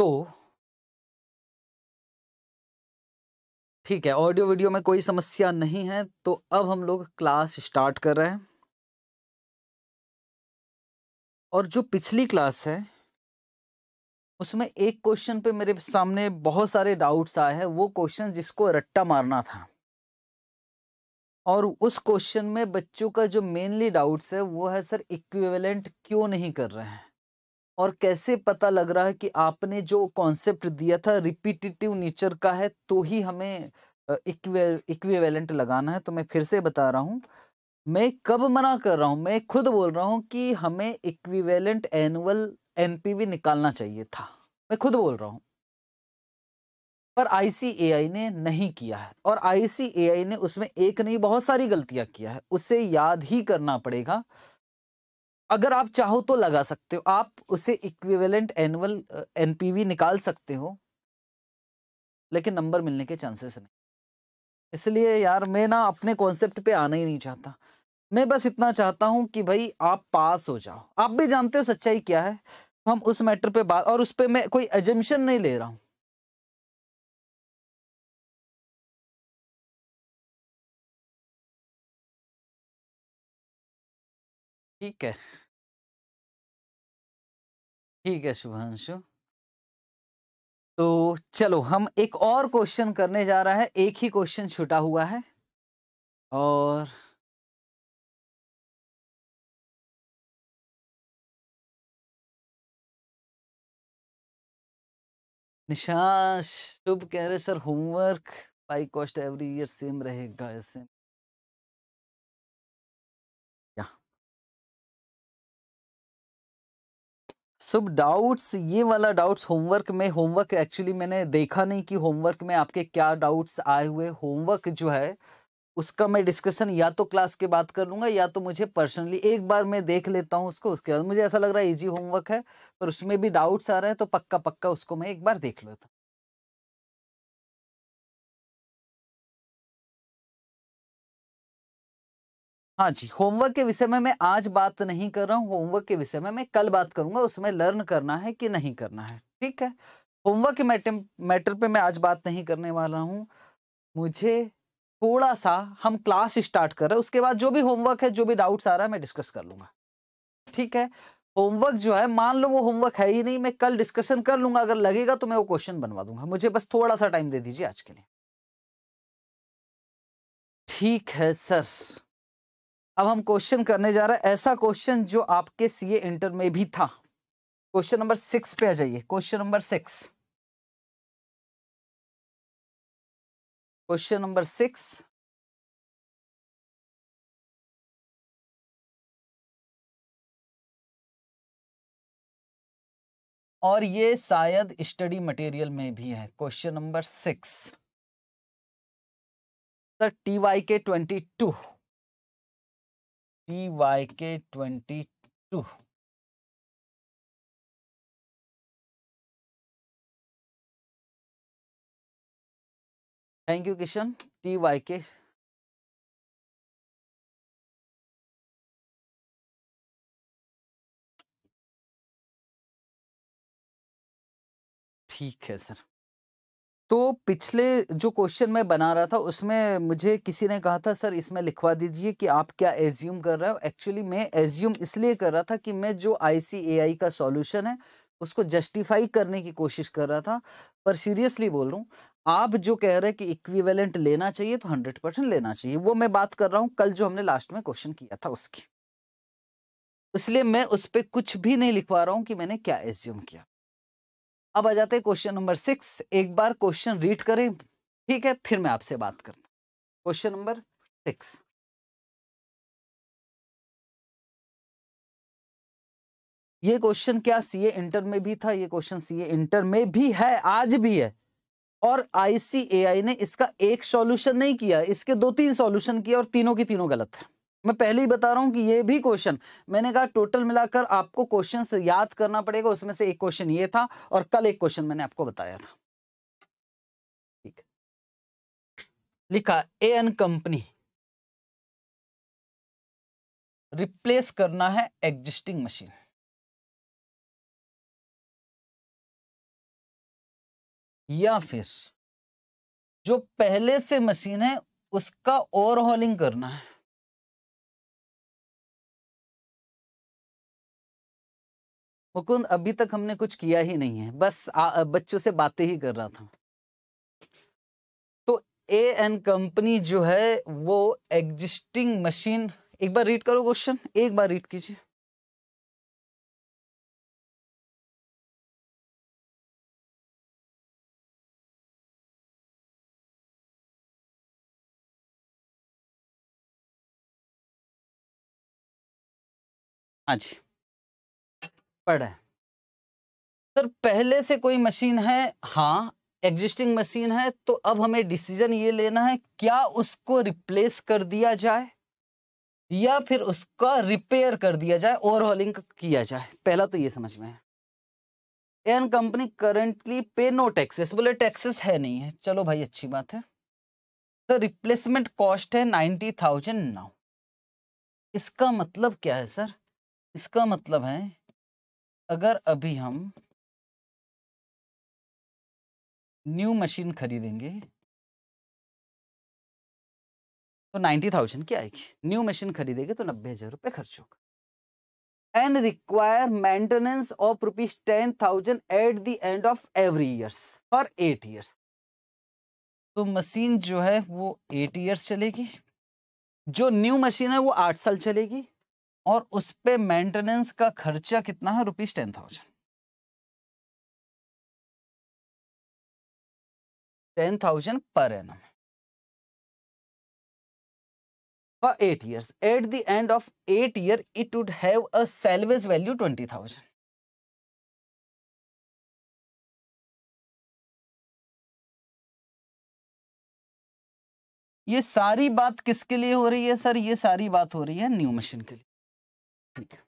तो ठीक है ऑडियो वीडियो में कोई समस्या नहीं है तो अब हम लोग क्लास स्टार्ट कर रहे हैं और जो पिछली क्लास है उसमें एक क्वेश्चन पे मेरे सामने बहुत सारे डाउट्स आए हैं वो क्वेश्चन जिसको रट्टा मारना था और उस क्वेश्चन में बच्चों का जो मेनली डाउट्स है वो है सर इक्विवेलेंट क्यों नहीं कर रहे हैं और कैसे पता लग रहा है कि आपने जो कॉन्सेप्ट दिया था रिपीटिटिव नेचर का है तो ही हमें इक्विवेलेंट लगाना है तो मैं फिर से बता रहा हूँ मैं कब मना कर रहा हूँ मैं खुद बोल रहा हूँ कि हमें इक्विवेलेंट एनुअल एनपीवी निकालना चाहिए था मैं खुद बोल रहा हूँ पर आईसीएआई ने नहीं किया है और आईसीएआई ने उसमें एक नहीं बहुत सारी गलतियां किया है उसे याद ही करना पड़ेगा अगर आप चाहो तो लगा सकते हो आप उसे इक्विवेलेंट एनुअल एनपीवी निकाल सकते हो लेकिन नंबर मिलने के चांसेस नहीं इसलिए यार मैं ना अपने कॉन्सेप्ट पे आना ही नहीं चाहता मैं बस इतना चाहता हूँ कि भाई आप पास हो जाओ आप भी जानते हो सच्चाई क्या है हम उस मैटर पे बात और उस पर मैं कोई एजेंशन नहीं ले रहा हूं ठीक है ठीक है शुभांशु तो चलो हम एक और क्वेश्चन करने जा रहा है एक ही क्वेश्चन छुटा हुआ है और निशांश शुभ कह रहे sir homework by cost every year same रहेगा ऐसे सब डाउट्स ये वाला डाउट्स होमवर्क में होमवर्क एक्चुअली मैंने देखा नहीं कि होमवर्क में आपके क्या डाउट्स आए हुए होमवर्क जो है उसका मैं डिस्कशन या तो क्लास के बाद कर लूँगा या तो मुझे पर्सनली एक बार मैं देख लेता हूँ उसको उसके बाद मुझे ऐसा लग रहा है इजी होमवर्क है पर उसमें भी डाउट्स आ रहे हैं तो पक्का पक्का उसको मैं एक बार देख लेता हूँ हाँ जी होमवर्क के विषय में मैं आज बात नहीं कर रहा हूँ होमवर्क के विषय में मैं कल बात करूंगा उसमें लर्न करना है कि नहीं करना है ठीक है होमवर्क के मैटर मैटर पे मैं आज बात नहीं करने वाला हूँ मुझे थोड़ा सा हम क्लास स्टार्ट कर रहे हैं उसके बाद जो भी होमवर्क है जो भी डाउट्स आ रहा है मैं डिस्कस कर लूंगा ठीक है होमवर्क जो है मान लो वो होमवर्क है ही नहीं मैं कल डिस्कशन कर लूंगा अगर लगेगा तो मैं वो क्वेश्चन बनवा दूंगा मुझे बस थोड़ा सा टाइम दे दीजिए आज के लिए ठीक है सर अब हम क्वेश्चन करने जा रहे हैं ऐसा क्वेश्चन जो आपके सीए इंटर में भी था क्वेश्चन नंबर सिक्स पे आ जाइए question number six question number six और ये शायद स्टडी मटेरियल में भी है question number six sir T Y K twenty two T Y K twenty two thank you Kishan T Y K ठीक है सर तो पिछले जो क्वेश्चन मैं बना रहा था उसमें मुझे किसी ने कहा था सर इसमें लिखवा दीजिए कि आप क्या एज्यूम कर रहे हो एक्चुअली मैं एज्यूम इसलिए कर रहा था कि मैं जो आई का सॉल्यूशन है उसको जस्टिफाई करने की कोशिश कर रहा था पर सीरियसली बोल रहा हूँ आप जो कह रहे हैं कि इक्विवेलेंट लेना चाहिए तो हंड्रेड परसेंट लेना चाहिए वो मैं बात कर रहा हूँ कल जो हमने लास्ट में क्वेश्चन किया था उसकी इसलिए मैं उस पर कुछ भी नहीं लिखवा रहा हूँ कि मैंने क्या एज्यूम किया अब आ जाते हैं क्वेश्चन नंबर सिक्स एक बार क्वेश्चन रीड करें ठीक है फिर मैं आपसे बात करता क्वेश्चन नंबर सिक्स ये क्वेश्चन क्या सीए इंटर में भी था ये क्वेश्चन सीए इंटर में भी है आज भी है और आईसीएआई ने इसका एक सॉल्यूशन नहीं किया इसके दो तीन सॉल्यूशन किया और तीनों की तीनों गलत है मैं पहले ही बता रहा हूं कि ये भी क्वेश्चन मैंने कहा टोटल मिलाकर आपको क्वेश्चन याद करना पड़ेगा उसमें से एक क्वेश्चन ये था और कल एक क्वेश्चन मैंने आपको बताया था ठीक लिखा ए एन कंपनी रिप्लेस करना है एग्जिस्टिंग मशीन या फिर जो पहले से मशीन है उसका ओवरहॉलिंग करना है मुकुंद अभी तक हमने कुछ किया ही नहीं है बस आ, बच्चों से बातें ही कर रहा था तो ए एन कंपनी जो है वो एग्जिस्टिंग मशीन एक बार रीड करो क्वेश्चन एक बार रीड कीजिए हाँ जी है सर पहले से कोई मशीन है हाँ एग्जिस्टिंग मशीन है तो अब हमें डिसीजन ये लेना है क्या उसको रिप्लेस कर दिया जाए या फिर उसका रिपेयर कर दिया जाए ओवरहॉलिंग किया जाए पहला तो ये समझ में है an company currently pay no taxes बोले टैक्सेस है नहीं है चलो भाई अच्छी बात है तो रिप्लेसमेंट कॉस्ट है नाइन्टी थाउजेंड नाउ इसका मतलब क्या है सर इसका मतलब है अगर अभी हम न्यू मशीन खरीदेंगे तो नाइन्टी थाउजेंड की आएगी न्यू मशीन खरीदेंगे तो नब्बे हजार रुपये खर्च होगा and require maintenance of rupees ten thousand at the end of every years for eight years तो मशीन जो है वो एट ईयर्स चलेगी जो न्यू मशीन है वो आठ साल चलेगी और उस पर मेंटेनेंस का खर्चा कितना है rupees ten thousand ten thousand पर for eight 8 at the end of eight year it would have a salvage value twenty thousand ये सारी बात किसके लिए हो रही है सर ये सारी बात हो रही है न्यू मशीन के लिए ठीक है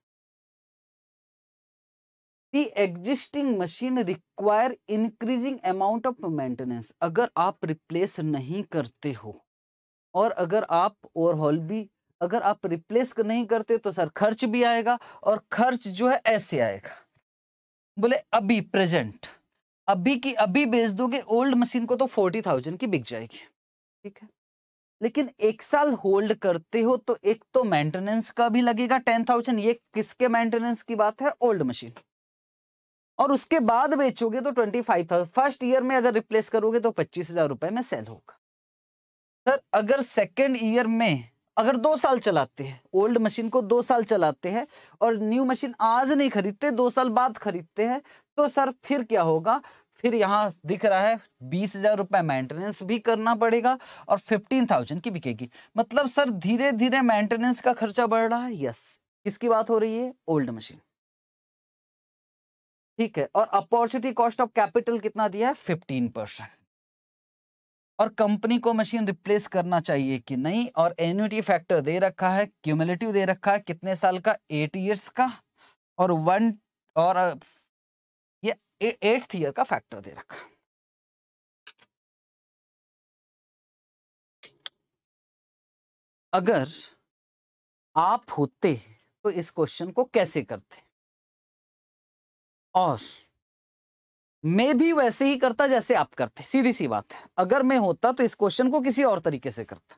the existing machine require increasing amount of maintenance अगर आप रिप्लेस नहीं करते हो और अगर आप ओवरहॉल भी अगर आप रिप्लेस नहीं करते तो सर खर्च भी आएगा और खर्च जो है ऐसे आएगा बोले अभी प्रेजेंट अभी की अभी बेच दोगे ओल्ड मशीन को तो फोर्टी थाउजेंड की बिक जाएगी ठीक है लेकिन एक साल होल्ड करते हो तो एक तो मेंटेनेंस का भी लगेगा टेन थाउजेंड ये किसके मेंटेनेंस की बात है ओल्ड मशीन और उसके बाद बेचोगे तो twenty five thousand first year में अगर रिप्लेस करोगे तो पच्चीस हजार रुपए में सेल होगा सर अगर सेकेंड ईयर में अगर दो साल चलाते हैं ओल्ड मशीन को दो साल चलाते हैं और न्यू मशीन आज नहीं खरीदते दो साल बाद खरीदते हैं तो सर फिर क्या होगा फिर यहाँ दिख रहा है बीस हजार रुपए मेंटेनेंस भी करना पड़ेगा और फिफ्टीन थाउजेंड की बिकेगी मतलब सर धीरे धीरे मेंटेनेंस का खर्चा बढ़ रहा है यस किसकी बात हो रही है ओल्ड मशीन ठीक है और अपॉर्चुनिटी कॉस्ट ऑफ कैपिटल कितना दिया है फिफ्टीन परसेंट और कंपनी को मशीन रिप्लेस करना चाहिए कि नहीं और एन्यूटी फैक्टर दे रखा है क्यूमुलेटिव दे रखा है कितने साल का एट ईयर्स का और वन और एट्थ ईयर का फैक्टर दे रखा अगर आप होते तो इस क्वेश्चन को कैसे करते और मैं भी वैसे ही करता जैसे आप करते सीधी सी बात है अगर मैं होता तो इस क्वेश्चन को किसी और तरीके से करता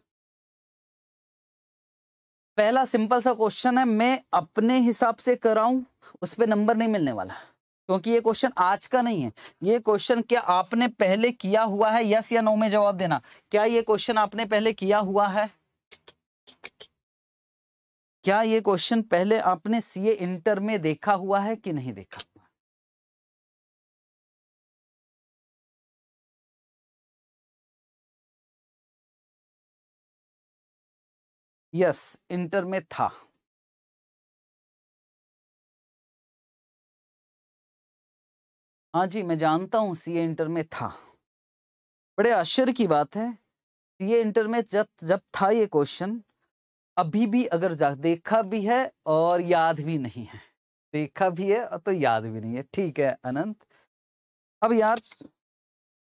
पहला सिंपल सा क्वेश्चन है मैं अपने हिसाब से कराऊं उस पर नंबर नहीं मिलने वाला क्योंकि ये क्वेश्चन आज का नहीं है ये क्वेश्चन क्या आपने पहले किया हुआ है यस या नो में जवाब देना क्या ये क्वेश्चन आपने पहले किया हुआ है क्या ये क्वेश्चन पहले आपने सीए इंटर में देखा हुआ है कि नहीं देखा हुआ यस इंटर में था हाँ जी मैं जानता हूँ सी इंटर में था बड़े आश्चर्य की बात है सी इंटर में जब जब था ये क्वेश्चन अभी भी अगर जा देखा भी है और याद भी नहीं है देखा भी है और तो याद भी नहीं है ठीक है अनंत अब यार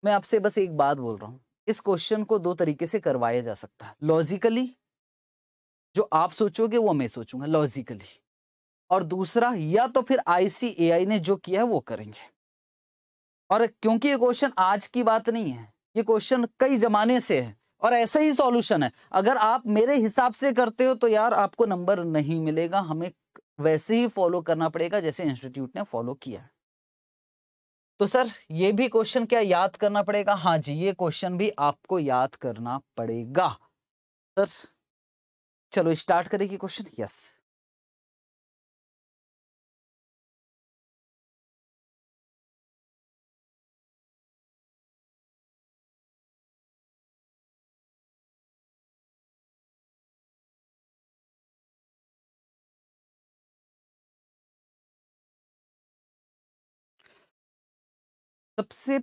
मैं आपसे बस एक बात बोल रहा हूँ इस क्वेश्चन को दो तरीके से करवाया जा सकता है लॉजिकली जो आप सोचोगे वो मैं सोचूंगा लॉजिकली और दूसरा या तो फिर आईसीएआई ने जो किया है वो करेंगे और क्योंकि ये क्वेश्चन आज की बात नहीं है ये क्वेश्चन कई जमाने से है और ऐसे ही सॉल्यूशन है अगर आप मेरे हिसाब से करते हो तो यार आपको नंबर नहीं मिलेगा हमें वैसे ही फॉलो करना पड़ेगा जैसे इंस्टीट्यूट ने फॉलो किया तो सर ये भी क्वेश्चन क्या याद करना पड़ेगा हाँ जी ये क्वेश्चन भी आपको याद करना पड़ेगा सर चलो स्टार्ट करेगी क्वेश्चन यस सबसे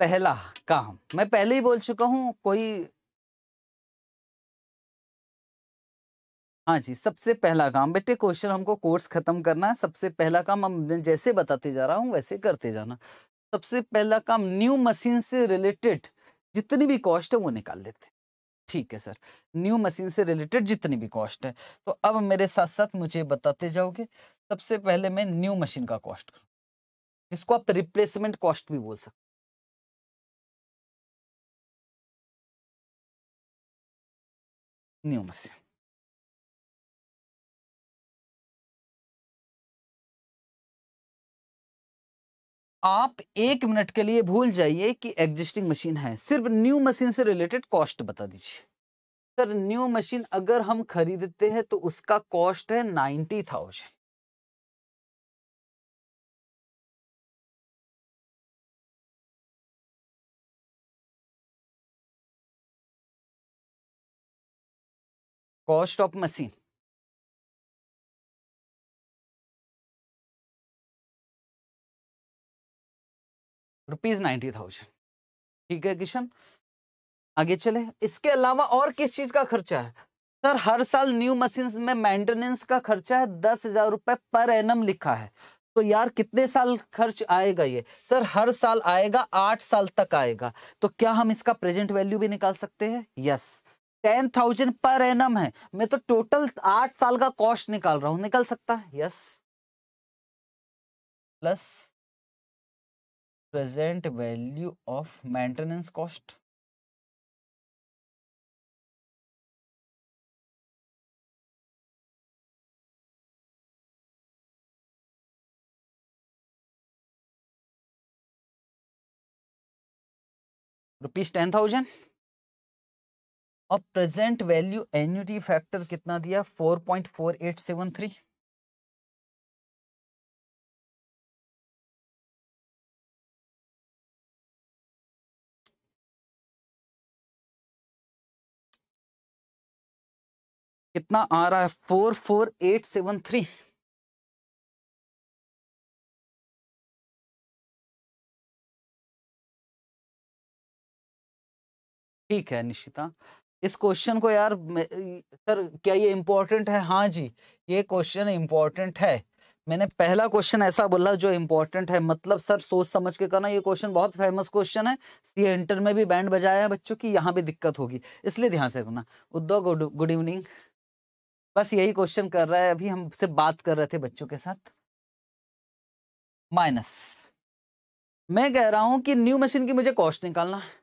पहला काम मैं पहले ही बोल चुका हूं कोई हाँ जी सबसे पहला काम बेटे क्वेश्चन हमको कोर्स खत्म करना है सबसे पहला काम हम जैसे बताते जा रहा हूँ वैसे करते जाना सबसे पहला काम न्यू मशीन से रिलेटेड जितनी भी कॉस्ट है वो निकाल लेते ठीक है सर न्यू मशीन से रिलेटेड जितनी भी कॉस्ट है तो अब मेरे साथ साथ मुझे बताते जाओगे सबसे पहले मैं न्यू मशीन का कॉस्ट करूँ जिसको आप रिप्लेसमेंट कॉस्ट भी बोल सकते नियम आप एक मिनट के लिए भूल जाइए कि एग्जिस्टिंग मशीन है सिर्फ न्यू मशीन से रिलेटेड कॉस्ट बता दीजिए सर न्यू मशीन अगर हम खरीदते हैं तो उसका कॉस्ट है ninety thousand cost of machine rupees ninety thousand ठीक है किशन आगे चले इसके अलावा और किस चीज का खर्चा है सर हर साल न्यू मशीन में मेंटेनेंस का खर्चा है दस हजार रुपए पर एन लिखा है तो यार कितने साल खर्च आएगा ये सर हर साल आएगा आठ साल तक आएगा तो क्या हम इसका प्रेजेंट वैल्यू भी निकाल सकते हैं yes ten thousand per annum है मैं तो टोटल आठ साल का कॉस्ट निकाल रहा हूं निकल सकता है yes plus present value of maintenance cost rupees ten thousand अब प्रेजेंट वैल्यू एन्यूटी फैक्टर कितना दिया 4.4873 कितना आ रहा है four four eight seven three ठीक है निश्चिता इस क्वेश्चन को यार सर क्या ये इम्पोर्टेंट है हाँ जी ये क्वेश्चन इम्पोर्टेंट है मैंने पहला क्वेश्चन ऐसा बोला जो इम्पोर्टेंट है मतलब सर सोच समझ के करना ये क्वेश्चन बहुत फेमस क्वेश्चन है सी इंटर में भी बैंड बजाया है बच्चों की यहाँ भी दिक्कत होगी इसलिए ध्यान से करना उद्धव गुड गुड इवनिंग बस यही क्वेश्चन कर रहा है अभी हमसे बात कर रहे थे बच्चों के साथ माइनस मैं कह रहा हूं कि न्यू मशीन की मुझे कॉस्ट निकालना है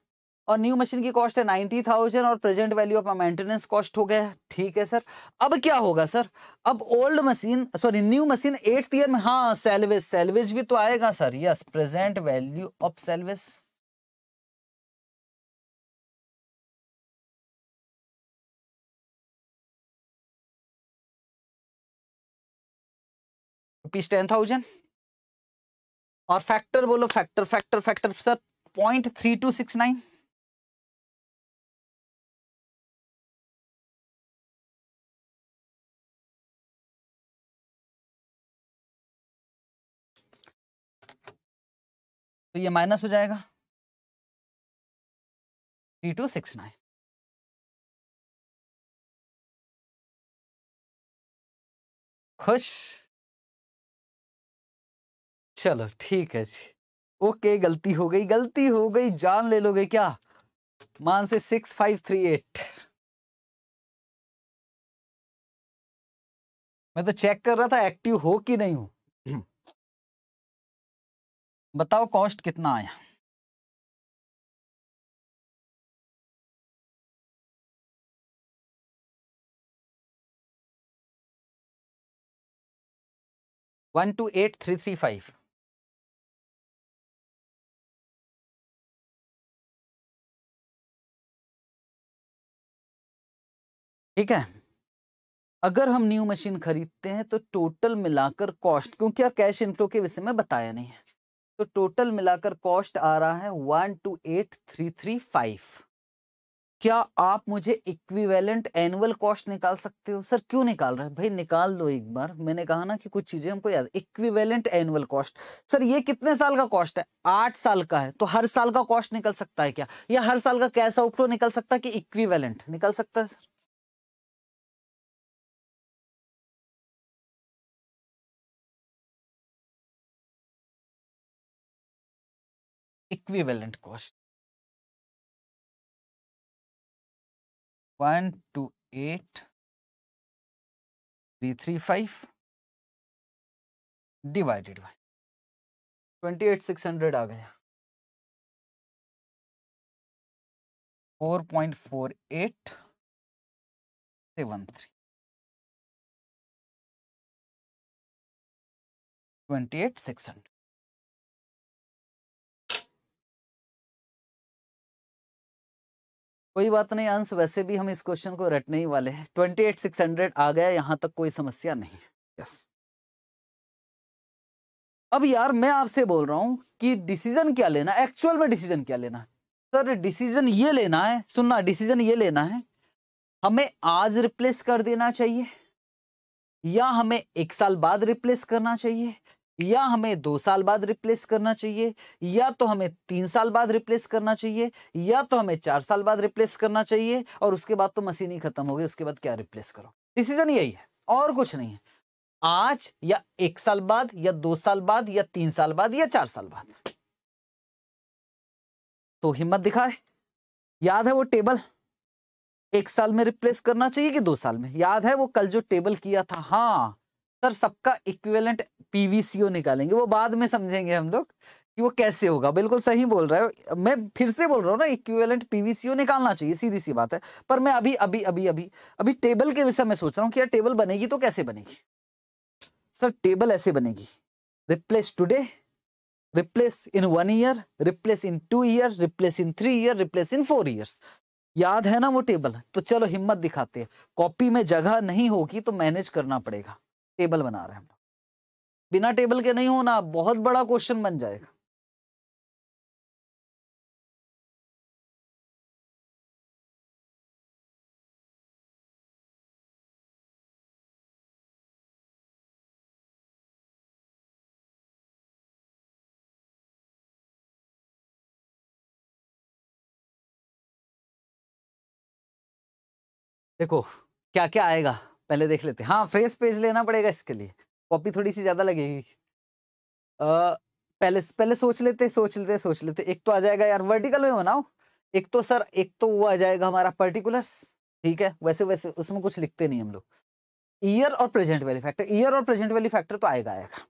और न्यू मशीन की कॉस्ट है नाइनटी थाउजेंड और present value of maintenance cost हो गया ठीक है सर अब क्या होगा सर अब old machine sorry new machine eighth year में हाँ सेलवेज सेलवेज भी तो आएगा sir yes present value of salvage rupees ten thousand और फैक्टर बोलो factor factor factor sir point three two six nine तो ये माइनस हो जाएगा थ्री टू सिक्स नाइन खुश चलो ठीक है जी ओके गलती हो गई गलती हो गई जान ले लोगे क्या मान से सिक्स फाइव थ्री एट मैं तो चेक कर रहा था एक्टिव हो कि नहीं हूं बताओ कॉस्ट कितना आया one two eight three three five ठीक है अगर हम न्यू मशीन खरीदते हैं तो टोटल मिलाकर कॉस्ट क्योंकि यार कैश इनफ्लो के विषय में बताया नहीं है तो टोटल मिलाकर कॉस्ट आ रहा है one two eight three three five क्या आप मुझे इक्विवेलेंट एनुअल कॉस्ट निकाल सकते हो सर क्यों निकाल रहे हैं भाई निकाल दो एक बार मैंने कहा ना कि कुछ चीजें हमको याद इक्विवेलेंट एनुअल कॉस्ट सर ये कितने साल का कॉस्ट है आठ साल का है तो हर साल का कॉस्ट निकल सकता है क्या या हर साल का कैश आउटफ्लो निकल सकता है कि इक्विवेलेंट निकल सकता है sir equivalent cost one two eight three three five divided by twenty eight six hundred आ गया four point four eight seven three twenty eight six hundred कोई बात नहीं अंश वैसे भी हम इस क्वेश्चन को रटने ही वाले हैं ट्वेंटी एट सिक्स हंड्रेड आ गया यहां तक कोई समस्या नहीं है यस अब यार मैं आपसे बोल रहा हूं कि डिसीजन क्या लेना एक्चुअल में डिसीजन क्या लेना सर डिसीजन ये लेना है सुनना डिसीजन ये लेना है हमें आज रिप्लेस कर देना चाहिए या हमें एक साल बाद रिप्लेस करना चाहिए या हमें दो साल बाद रिप्लेस करना चाहिए या तो हमें तीन साल बाद रिप्लेस करना चाहिए या तो हमें चार साल बाद रिप्लेस करना चाहिए और उसके बाद तो मशीन ही खत्म हो गई उसके बाद क्या रिप्लेस करो डिसीजन यही है और कुछ नहीं है आज या एक साल बाद या दो साल बाद या तीन साल बाद या चार साल बाद तो हिम्मत दिखाए याद है वो टेबल एक साल में रिप्लेस करना चाहिए कि दो साल में याद है वो कल जो टेबल किया था हाँ सर सबका इक्विवेलेंट पीवीसीओ निकालेंगे वो बाद में समझेंगे हम लोग कि वो कैसे होगा बिल्कुल सही बोल रहे हो मैं फिर से बोल रहा हूँ ना इक्विवेलेंट पीवीसीओ निकालना चाहिए सीधी सी बात है पर मैं अभी अभी अभी अभी अभी टेबल के विषय में सोच रहा हूँ कि यार टेबल बनेगी तो कैसे बनेगी सर टेबल ऐसे बनेगी replace today replace in one year replace in two year replace in three year replace in four years याद है ना वो टेबल तो चलो हिम्मत दिखाते हैं कॉपी में जगह नहीं होगी तो मैनेज करना पड़ेगा टेबल बना रहे हैं हम लोग बिना टेबल के नहीं होना बहुत बड़ा क्वेश्चन बन जाएगा देखो क्या क्या आएगा पहले देख लेते हैं हाँ फ्रेश पेज लेना पड़ेगा इसके लिए कॉपी थोड़ी सी ज़्यादा लगेगी आ, पहले पहले सोच लेते सोच लेते सोच लेते एक तो आ जाएगा यार वर्टिकल में बनाओ एक तो सर एक तो वो आ जाएगा हमारा पर्टिकुलर्स ठीक है वैसे वैसे उसमें कुछ लिखते नहीं हम लोग ईयर और प्रेजेंट वाली फैक्टर ईयर और प्रेजेंट वाली फैक्टर तो आएगा आएगा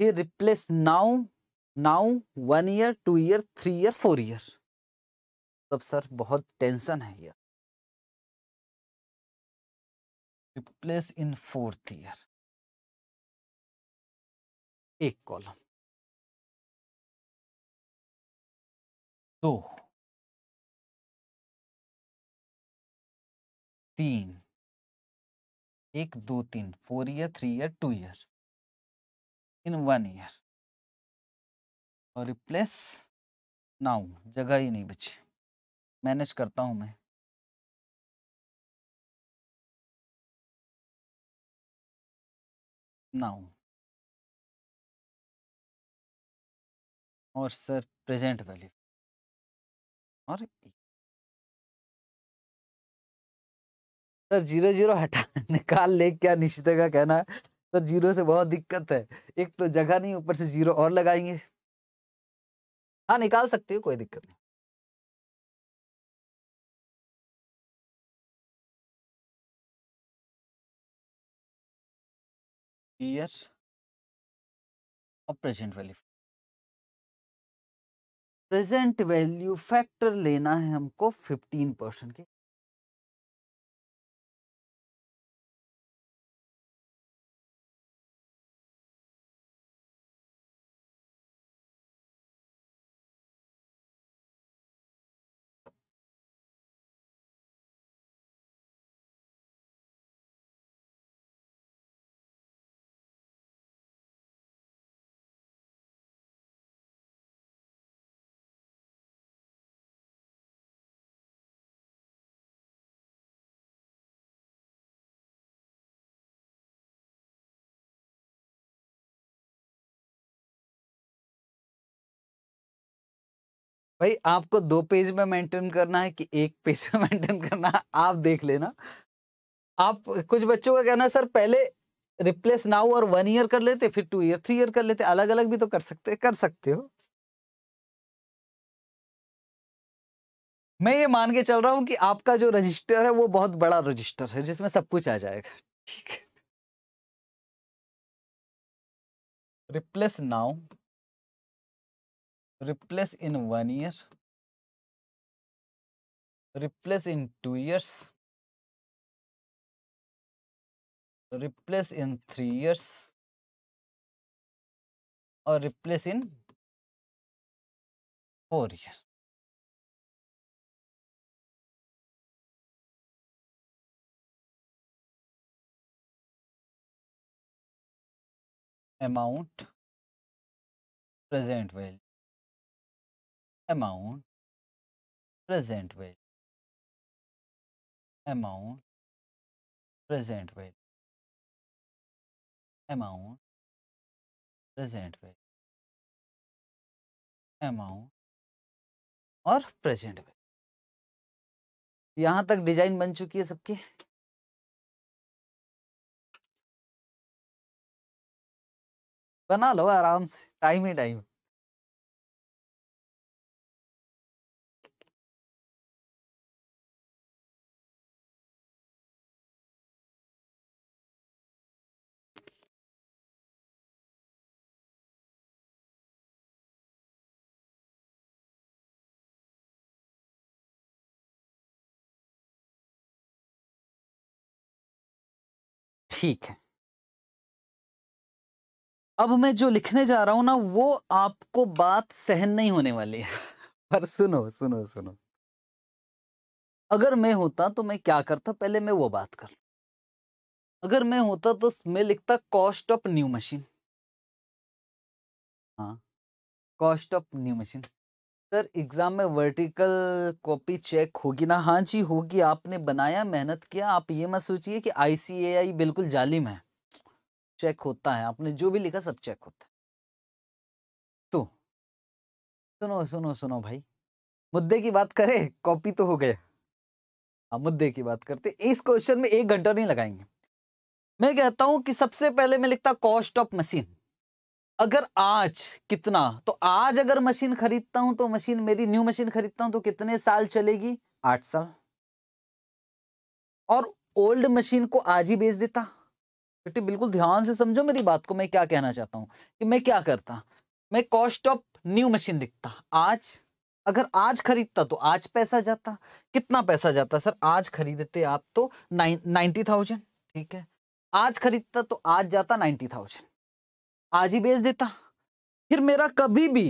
ये replace now now one year two year three year four year तब सर बहुत टेंशन है यार you इन फोर्थ ईयर एक कॉलम दो तीन एक दो तीन four year three year two year in one year और रिप्लेस नाउ जगह ही नहीं बची मैनेज करता हूं मैं now or sir present value or sir zero zero हटा निकाल ले क्या निश्चिता का कहना है सर जीरो से बहुत दिक्कत है एक तो जगह नहीं ऊपर से जीरो और लगाएंगे हाँ निकाल सकते हो कोई दिक्कत नहीं ईयर और present value present value factor लेना है हमको 15 परसेंट के भाई आपको दो पेज में मेंटेन करना है कि एक पेज में मेंटेन करना है आप देख लेना आप कुछ बच्चों का कहना सर पहले रिप्लेस नाउ और वन ईयर कर लेते फिर टू ईयर थ्री ईयर कर लेते अलग अलग भी तो कर सकते कर सकते हो मैं ये मान के चल रहा हूं कि आपका जो रजिस्टर है वो बहुत बड़ा रजिस्टर है जिसमें सब कुछ आ जाएगा ठीक है replace now replace in one year, replace in two years, replace in three years, or replace in four years. amount present value amount present value amount present value amount present value amount और present value यहां तक design बन चुकी है सबकी बना लो आराम से टाइम ही टाइम ठीक है अब मैं जो लिखने जा रहा हूं ना वो आपको बात सहन नहीं होने वाली है पर सुनो सुनो सुनो अगर मैं होता तो मैं क्या करता पहले मैं वो बात कर अगर मैं होता तो मैं लिखता कॉस्ट ऑफ न्यू मशीन हाँ cost of new machine sir exam में वर्टिकल कॉपी चेक होगी ना हाँ जी होगी आपने बनाया मेहनत किया आप ये मत सोचिए कि आई बिल्कुल जालिम है चेक होता है आपने जो भी लिखा सब चेक होता है तो सुनो सुनो सुनो भाई मुद्दे की बात करें कॉपी तो हो गया हम हाँ, मुद्दे की बात करते इस क्वेश्चन में एक घंटा नहीं लगाएंगे मैं कहता हूं कि सबसे पहले मैं लिखता कॉस्ट ऑफ मशीन अगर आज कितना तो आज अगर मशीन खरीदता हूं तो मशीन मेरी न्यू मशीन खरीदता हूं तो कितने साल चलेगी आठ साल और ओल्ड मशीन को आज ही बेच देता बेटी बिल्कुल ध्यान से समझो मेरी बात को मैं क्या कहना चाहता हूं कि मैं क्या करता मैं कॉस्ट ऑफ न्यू मशीन लिखता आज अगर आज खरीदता तो आज पैसा जाता कितना पैसा जाता सर आज खरीदते आप तो नाइन्टी थाउजेंड ठीक है आज खरीदता तो आज जाता नाइन्टी थाउजेंड आज ही बेच देता फिर मेरा कभी भी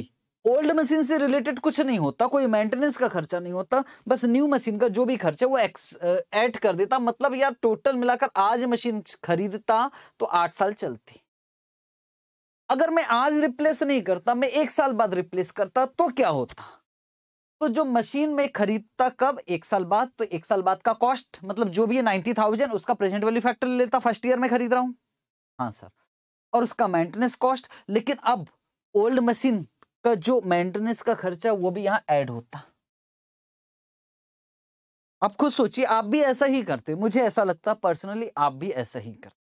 ओल्ड मशीन से रिलेटेड कुछ नहीं होता कोई मेंटेनेंस का खर्चा नहीं होता बस न्यू मशीन का जो भी खर्चा वो ऐड कर देता मतलब यार टोटल मिलाकर आज मशीन खरीदता तो आठ साल चलती अगर मैं आज रिप्लेस नहीं करता मैं एक साल बाद रिप्लेस करता तो क्या होता तो जो मशीन में खरीदता कब एक साल बाद तो एक साल बाद का कॉस्ट मतलब जो भी है नाइनटी थाउजेंड उसका प्रेजेंट वैल्यू फैक्टर लेता फर्स्ट ईयर में खरीद रहा हूं हाँ सर और उसका मेंटेनेंस कॉस्ट लेकिन अब ओल्ड मशीन का जो मेंटेनेंस का खर्चा वो भी यहां ऐड होता आप खुद सोचिए आप भी ऐसा ही करते मुझे ऐसा लगता पर्सनली आप भी ऐसा ही करते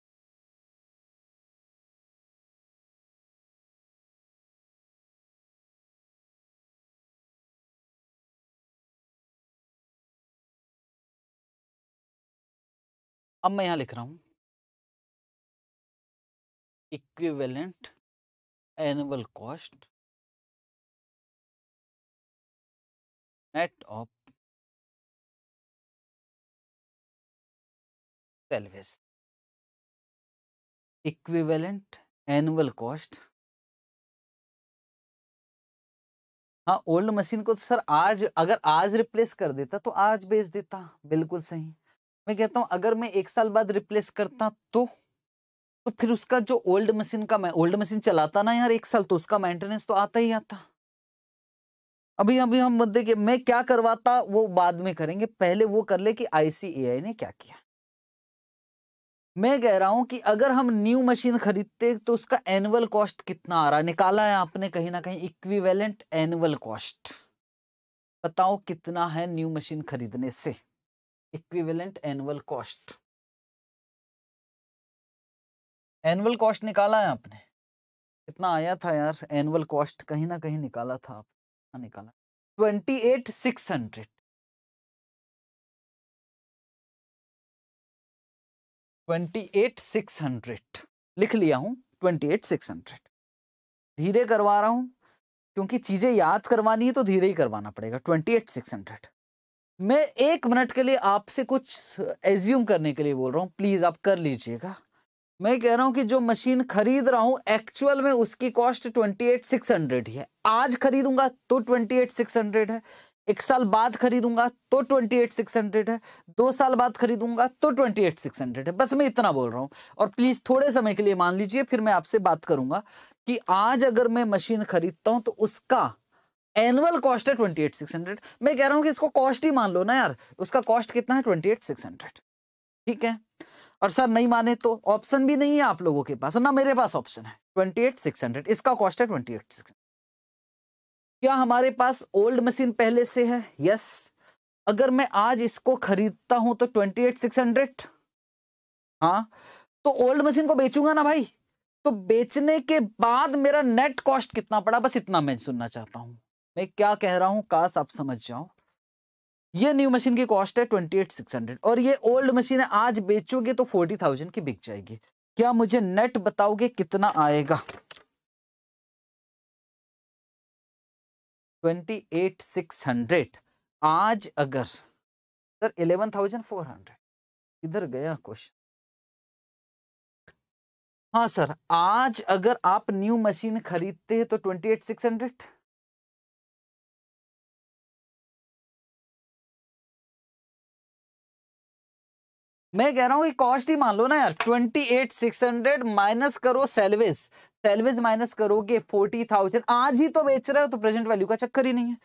अब मैं यहां लिख रहा हूं equivalent annual cost net of salvage equivalent annual cost हाँ ओल्ड मशीन को तो सर आज अगर आज रिप्लेस कर देता तो आज बेच देता बिल्कुल सही मैं कहता हूं अगर मैं एक साल बाद रिप्लेस करता तो तो फिर उसका जो ओल्ड मशीन का ओल्ड मशीन चलाता ना यार एक साल तो उसका मेंटेनेंस तो आता ही आता अभी अभी हम देखिए मैं क्या करवाता वो बाद में करेंगे पहले वो कर ले कि आईसीएआई ने क्या किया मैं कह रहा हूं कि अगर हम न्यू मशीन खरीदते तो उसका एनुअल कॉस्ट कितना आ रहा निकाला है आपने कहीं ना कहीं इक्विवेलेंट एनुअल कॉस्ट बताओ कितना है न्यू मशीन खरीदने से equivalent annual cost annual cost निकाला है आपने कितना आया था यार एनुअल कॉस्ट कहीं ना कहीं निकाला था आप निकाला twenty eight six hundred twenty eight six hundred लिख लिया हूं ट्वेंटी एट सिक्स हंड्रेड धीरे करवा रहा हूं क्योंकि चीजें याद करवानी है तो धीरे ही करवाना पड़ेगा ट्वेंटी एट सिक्स हंड्रेड मैं एक मिनट के लिए आपसे कुछ एज्यूम करने के लिए बोल रहा हूँ प्लीज आप कर लीजिएगा मैं कह रहा हूं कि जो मशीन खरीद रहा हूं एक्चुअल में उसकी cost twenty eight six hundred ही है आज खरीदूंगा तो ट्वेंटी एट सिक्स हंड्रेड है एक साल बाद खरीदूंगा तो ट्वेंटी एट सिक्स हंड्रेड है दो साल बाद खरीदूंगा तो ट्वेंटी एट सिक्स हंड्रेड है बस मैं इतना बोल रहा हूं और प्लीज थोड़े समय के लिए मान लीजिए फिर मैं आपसे बात करूंगा कि आज अगर मैं मशीन खरीदता हूं तो उसका एनुअल कॉस्ट है ट्वेंटी एट सिक्स हंड्रेड मैं कह रहा हूं कि इसको कॉस्ट ही मान लो ना यार उसका कॉस्ट कितना है ट्वेंटी एट सिक्स हंड्रेड ठीक है और सर नहीं माने तो ऑप्शन भी नहीं है आप लोगों के पास और ना मेरे पास ऑप्शन है ट्वेंटी एट सिक्स हंड्रेड इसका कॉस्ट है ट्वेंटी एट सिक्स क्या हमारे पास ओल्ड मशीन पहले से है यस अगर मैं आज इसको खरीदता हूं तो ट्वेंटी एट सिक्स हंड्रेड हाँ तो ओल्ड मशीन को बेचूंगा ना भाई तो बेचने के बाद मेरा नेट कॉस्ट कितना पड़ा बस इतना मैं सुनना चाहता हूं मैं क्या कह रहा हूं काश आप समझ जाओ ये न्यू मशीन की कॉस्ट है ट्वेंटी एट सिक्स हंड्रेड और ये ओल्ड मशीन है आज बेचोगे तो फोर्टी थाउजेंड की बिक जाएगी क्या मुझे नेट बताओगे कितना आएगा ट्वेंटी एट सिक्स हंड्रेड आज अगर sir eleven thousand four hundred इधर गया क्वेश्चन हाँ सर आज अगर आप न्यू मशीन खरीदते हैं तो ट्वेंटी एट सिक्स हंड्रेड मैं कह रहा हूँ कि कॉस्ट ही मान लो ना यार twenty eight six hundred minus करो सेलवेज सेलवेज माइनस करोगे फोर्टी थाउजेंड आज ही तो बेच रहे हो तो प्रेजेंट वैल्यू का चक्कर ही नहीं है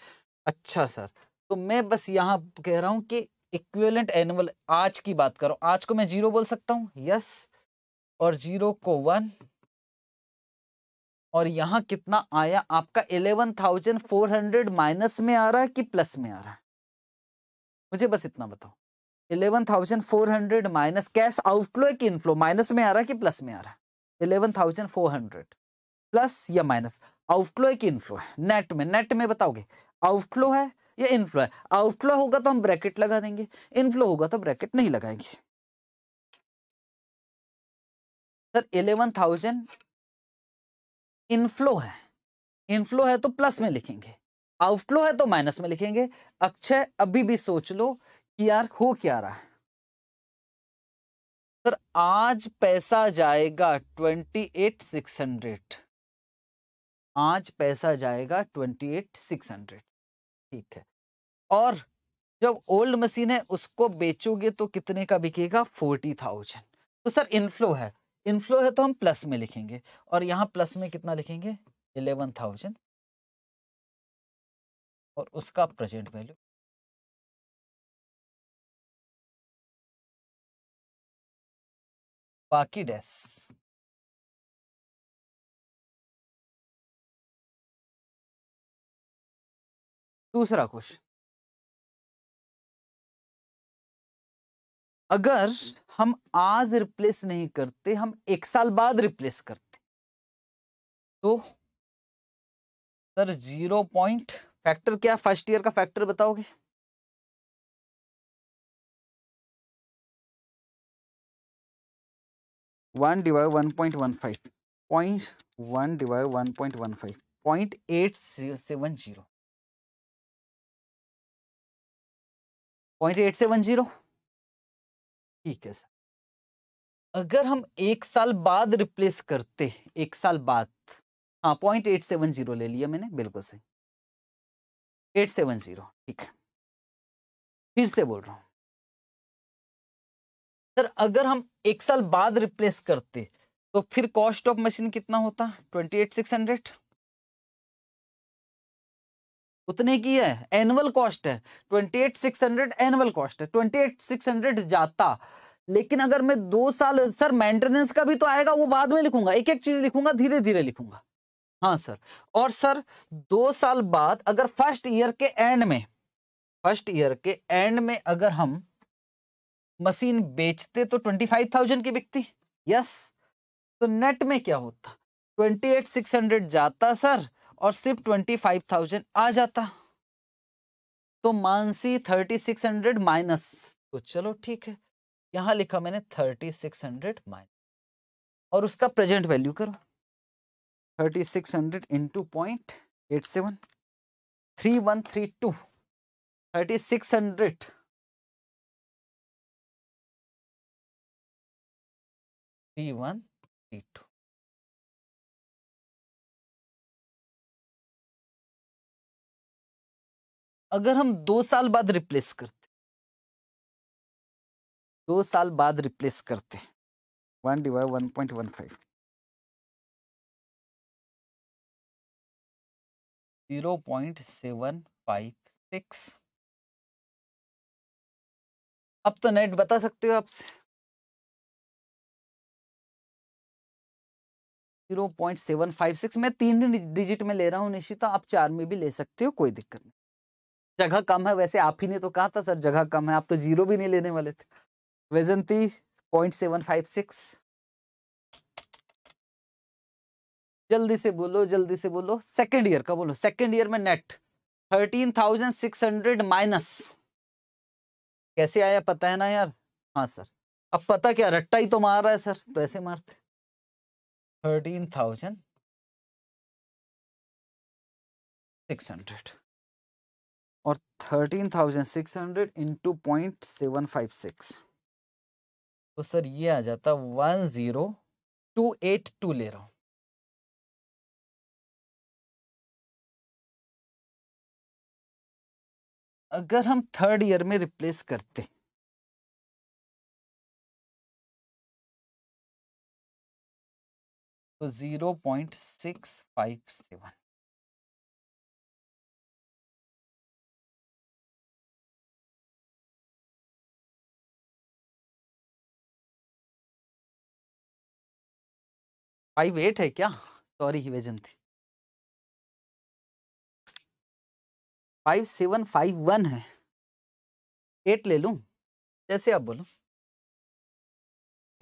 अच्छा सर तो मैं बस यहाँ कह रहा हूँ कि इक्वेलेंट एनुअल आज की बात करो आज को मैं जीरो बोल सकता हूँ यस और जीरो को वन और यहाँ कितना आया आपका eleven thousand four hundred minus में आ रहा है कि प्लस में आ रहा है मुझे बस इतना बताओ eleven thousand four hundred minus cash outflow की इनफ्लो माइनस में आ रहा है कि प्लस में आ रहा है eleven thousand four hundred plus या माइनस आउटफ्लो की इनफ्लो है नेट में नेट में बताओगे आउटफ्लो है या इनफ्लो है आउटफ्लो होगा तो हम ब्रैकेट लगा देंगे इनफ्लो होगा तो ब्रैकेट नहीं लगाएंगे सर इलेवन थाउजेंड इनफ्लो है इनफ्लो है तो प्लस में लिखेंगे आउटफ्लो है तो माइनस में लिखेंगे अक्षय अभी भी सोच लो कि यार हो क्या रहा है सर आज पैसा जाएगा ट्वेंटी एट सिक्स हंड्रेड आज पैसा जाएगा ट्वेंटी एट सिक्स हंड्रेड ठीक है और जब ओल्ड मशीन है उसको बेचोगे तो कितने का बिकेगा फोर्टी थाउजेंड तो सर इनफ्लो है इनफ्लो है तो हम प्लस में लिखेंगे और यहाँ प्लस में कितना लिखेंगे इलेवन थाउजेंड और उसका प्रेजेंट वैल्यू बाकी डैस दूसरा क्वेश्चन अगर हम आज रिप्लेस नहीं करते हम एक साल बाद रिप्लेस करते तो सर जीरो पॉइंट फैक्टर क्या फर्स्ट ईयर का फैक्टर बताओगे one divide one point one five point one divide one point one five point eight seven zero point eight seven zero ठीक है सर अगर हम एक साल बाद रिप्लेस करते एक साल बाद हाँ पॉइंट एट सेवन जीरो ले लिया मैंने बिल्कुल सही एट सेवन जीरो ठीक है फिर से बोल रहा हूँ सर अगर हम एक साल बाद रिप्लेस करते तो फिर कॉस्ट ऑफ मशीन कितना होता ट्वेंटी एट सिक्स हंड्रेड उतने की है एनुअल कॉस्ट है twenty eight six hundred annual cost है ट्वेंटी एट सिक्स हंड्रेड जाता लेकिन अगर मैं दो साल सर मेंटेनेंस का भी तो आएगा वो बाद में लिखूंगा एक एक चीज लिखूंगा धीरे धीरे लिखूंगा हाँ सर और सर दो साल बाद अगर फर्स्ट ईयर के एंड में फर्स्ट ईयर के एंड में अगर हम मशीन बेचते तो ट्वेंटी फाइव थाउजेंड की बिकती यस तो नेट में क्या होता ट्वेंटी एट सिक्स हंड्रेड जाता सर और सिर्फ ट्वेंटी फाइव थाउजेंड आ जाता तो Mansi thirty six hundred minus तो चलो ठीक है यहां लिखा मैंने थर्टी सिक्स हंड्रेड माइनस और उसका प्रेजेंट वैल्यू करो thirty six hundred into point eight seven three one three two thirty six hundred T two अगर हम दो साल बाद रिप्लेस करते दो साल बाद रिप्लेस करते one divide one point one five zero point seven five six अब तो नेट बता सकते हो आपसे zero point seven five six मैं तीन डिजिट में ले रहा हूँ निश्चिता आप चार में भी ले सकते हो कोई दिक्कत नहीं जगह कम है वैसे आप ही ने तो कहा था सर जगह कम है आप तो जीरो भी नहीं लेने वाले थे वजन थी पॉइंट सेवन फाइव सिक्स जल्दी से बोलो जल्दी से बोलो सेकेंड ईयर का बोलो सेकेंड ईयर में net thirteen thousand six hundred minus कैसे आया पता है ना यार हाँ सर अब पता क्या रट्टा ही तो मार रहा है सर तो ऐसे मारते थर्टीन थाउजेंड सिक्स हंड्रेड और thirteen thousand six hundred into point seven five six तो सर ये आ जाता one zero two eight two ले रहा हूँ अगर हम थर्ड ईयर में रिप्लेस करते हैं तो zero point six five seven five eight है क्या सॉरी वेजन थी फाइव सेवन फाइव वन है एट ले लू जैसे आप बोलो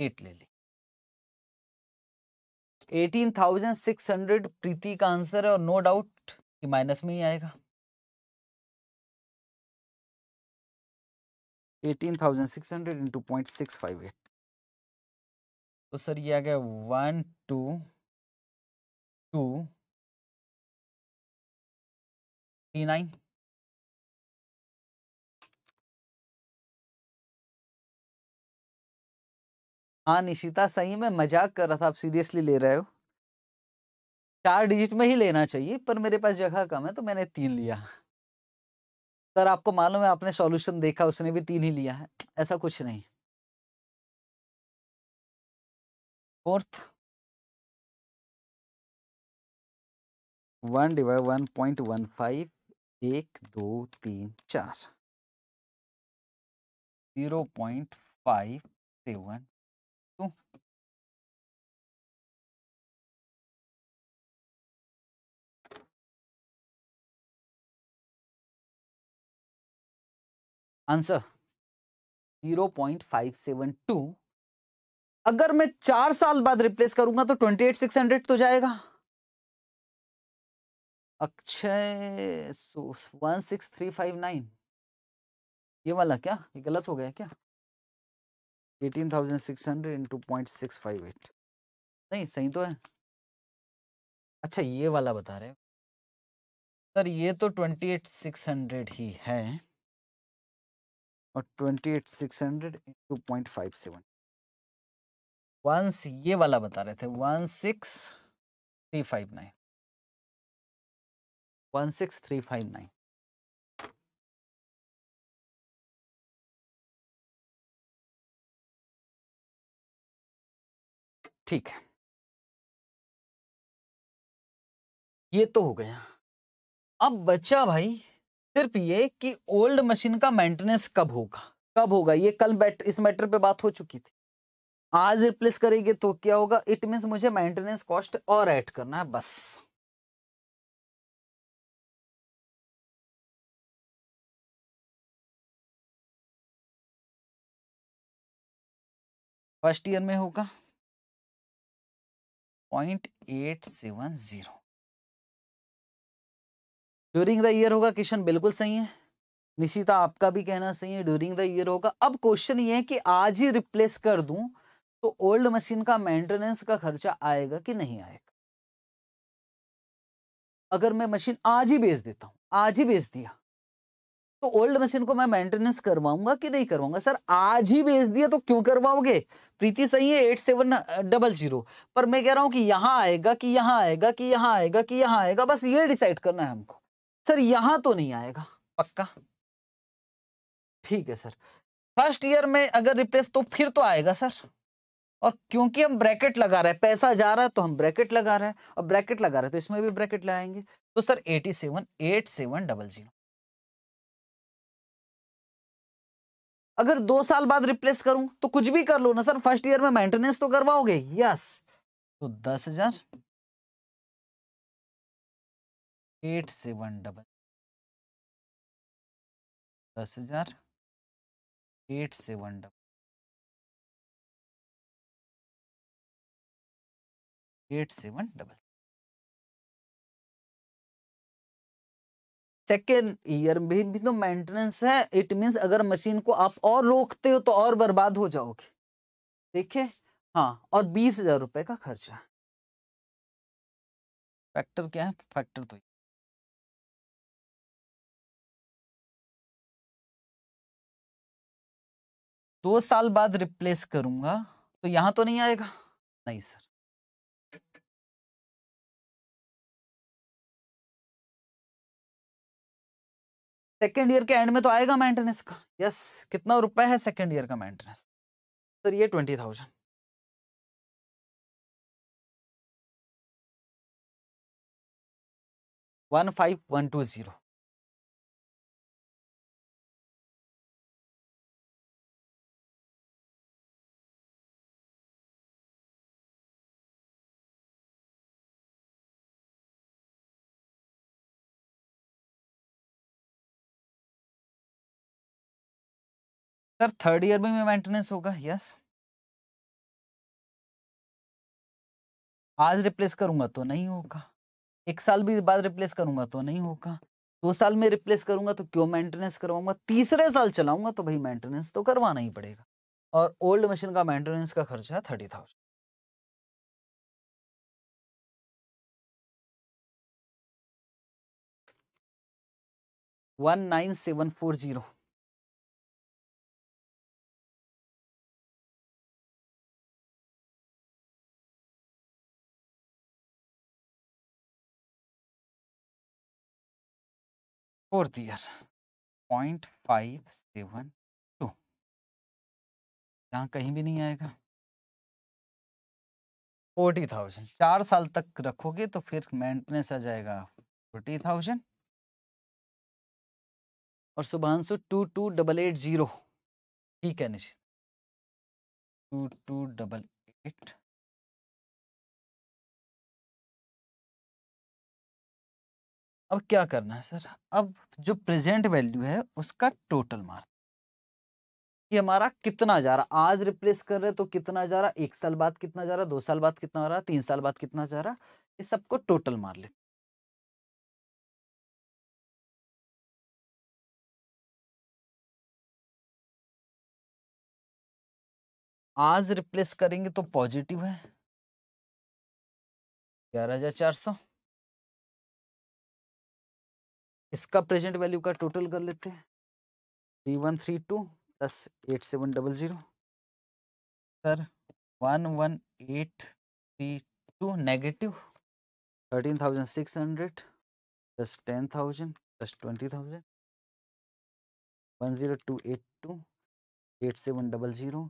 एट ले ली eighteen thousand six hundred Preeti का आंसर है और नो डाउट माइनस में ही आएगा eighteen thousand six hundred into point six five eight तो सर ये आ गया one two two three nine हाँ निशिता सही मैं मजाक कर रहा था आप सीरियसली ले रहे हो चार डिजिट में ही लेना चाहिए पर मेरे पास जगह कम है तो मैंने तीन लिया सर आपको मालूम है आपने सॉल्यूशन देखा उसने भी तीन ही लिया है ऐसा कुछ नहीं fourth one divide one point one five एक दो तीन चार zero point five seven answer 0.572 अगर मैं चार साल बाद रिप्लेस करूंगा तो 28600 तो जाएगा Akshay one six three five nine ये वाला क्या ये गलत हो गया क्या eighteen thousand six hundred into point six five eight नहीं सही तो है अच्छा ये वाला बता रहे सर ये तो ट्वेंटी एट सिक्स हंड्रेड ही है और twenty eight six hundred into point five seven once ये वाला बता रहे थे one six three five nine one six three five nine ठीक है ये तो हो गया अब बचा भाई सिर्फ ये कि ओल्ड मशीन का मेंटेनेंस कब होगा कब होगा ये कल बैट इस मैटर पे बात हो चुकी थी आज रिप्लेस करेंगे तो क्या होगा इट मीन मुझे मेंटेनेंस कॉस्ट और ऐड करना है बस फर्स्ट ईयर में होगा point eight seven zero during the year होगा किशन बिल्कुल सही है निशिता आपका भी कहना सही है ड्यूरिंग द ईयर होगा अब क्वेश्चन ये है कि आज ही रिप्लेस कर दूं तो ओल्ड मशीन का मेंटेनेंस का खर्चा आएगा कि नहीं आएगा अगर मैं मशीन आज ही बेच देता हूं आज ही बेच दिया तो ओल्ड मशीन को मैं मेंटेनेंस करवाऊंगा कि नहीं करवाऊंगा सर आज ही बेच दिया तो क्यों करवाओगे प्रीति सही है एट सेवन डबल जीरो पर मैं कह रहा हूं कि यहां आएगा कि यहां आएगा कि यहां आएगा कि यहां आएगा बस ये डिसाइड करना है हमको सर यहां तो नहीं आएगा पक्का ठीक है सर फर्स्ट ईयर में अगर रिप्लेस तो फिर तो आएगा सर और क्योंकि हम ब्रैकेट लगा रहे हैं पैसा जा रहा है तो हम ब्रैकेट लगा रहे हैं और ब्रैकेट लगा रहे हैं तो इसमें भी ब्रैकेट लगाएंगे तो sir eighty seven eight seven double zero अगर दो साल बाद रिप्लेस करूं तो कुछ भी कर लो ना सर फर्स्ट ईयर में मेंटेनेंस तो करवाओगे यस तो दस हजार एट सेवन डबल दस हजार eight seven double eight seven double second year में भी, भी तो मेंटेनेंस है इट मीन्स अगर मशीन को आप और रोकते हो तो और बर्बाद हो जाओगे देखिए हाँ और बीस हजार रुपए का खर्चा फैक्टर क्या है फैक्टर तो दो साल बाद रिप्लेस करूंगा तो यहां तो नहीं आएगा नहीं सर सेकेंड ईयर के एंड में तो आएगा मेंटेनेंस का यस कितना रुपए है सेकेंड ईयर का मेंटेनेंस सर ये twenty thousand one five one two zero sir third year में मेंटेनेंस होगा यस आज रिप्लेस करूंगा तो नहीं होगा एक साल भी बाद रिप्लेस करूंगा तो नहीं होगा दो साल में रिप्लेस करूंगा तो क्यों मेंटेनेंस करवाऊंगा तीसरे साल चलाऊंगा तो भाई मेंटेनेंस तो करवाना ही पड़ेगा और ओल्ड मशीन का मेंटेनेंस का खर्चा thirty thousand one nine seven four zero fourth year point five seven two यहाँ कहीं भी नहीं आएगा फोर्टी थाउजेंड चार साल तक रखोगे तो फिर मेंटेनेंस आ जाएगा फोर्टी थाउजेंड और Shubhanshu two two double eight zero ठीक है निश्चित टू टू डबल एट और क्या करना है सर अब जो प्रेजेंट वैल्यू है उसका टोटल मार कि हमारा कितना जा रहा आज रिप्लेस कर रहे तो कितना जा रहा एक साल बाद कितना जा रहा दो साल बाद कितना हो रहा तीन साल बाद कितना जा रहा ये सबको टोटल मार लेते आज रिप्लेस करेंगे तो पॉजिटिव है ग्यारह हजार चार सौ इसका प्रेजेंट वैल्यू का टोटल कर लेते हैं three one three two plus eight seven double zero sir one one eight three two negative thirteen thousand six hundred plus ten thousand plus twenty thousand one zero two eight two eight seven double zero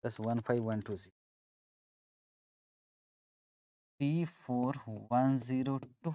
plus one five one two zero three four one zero two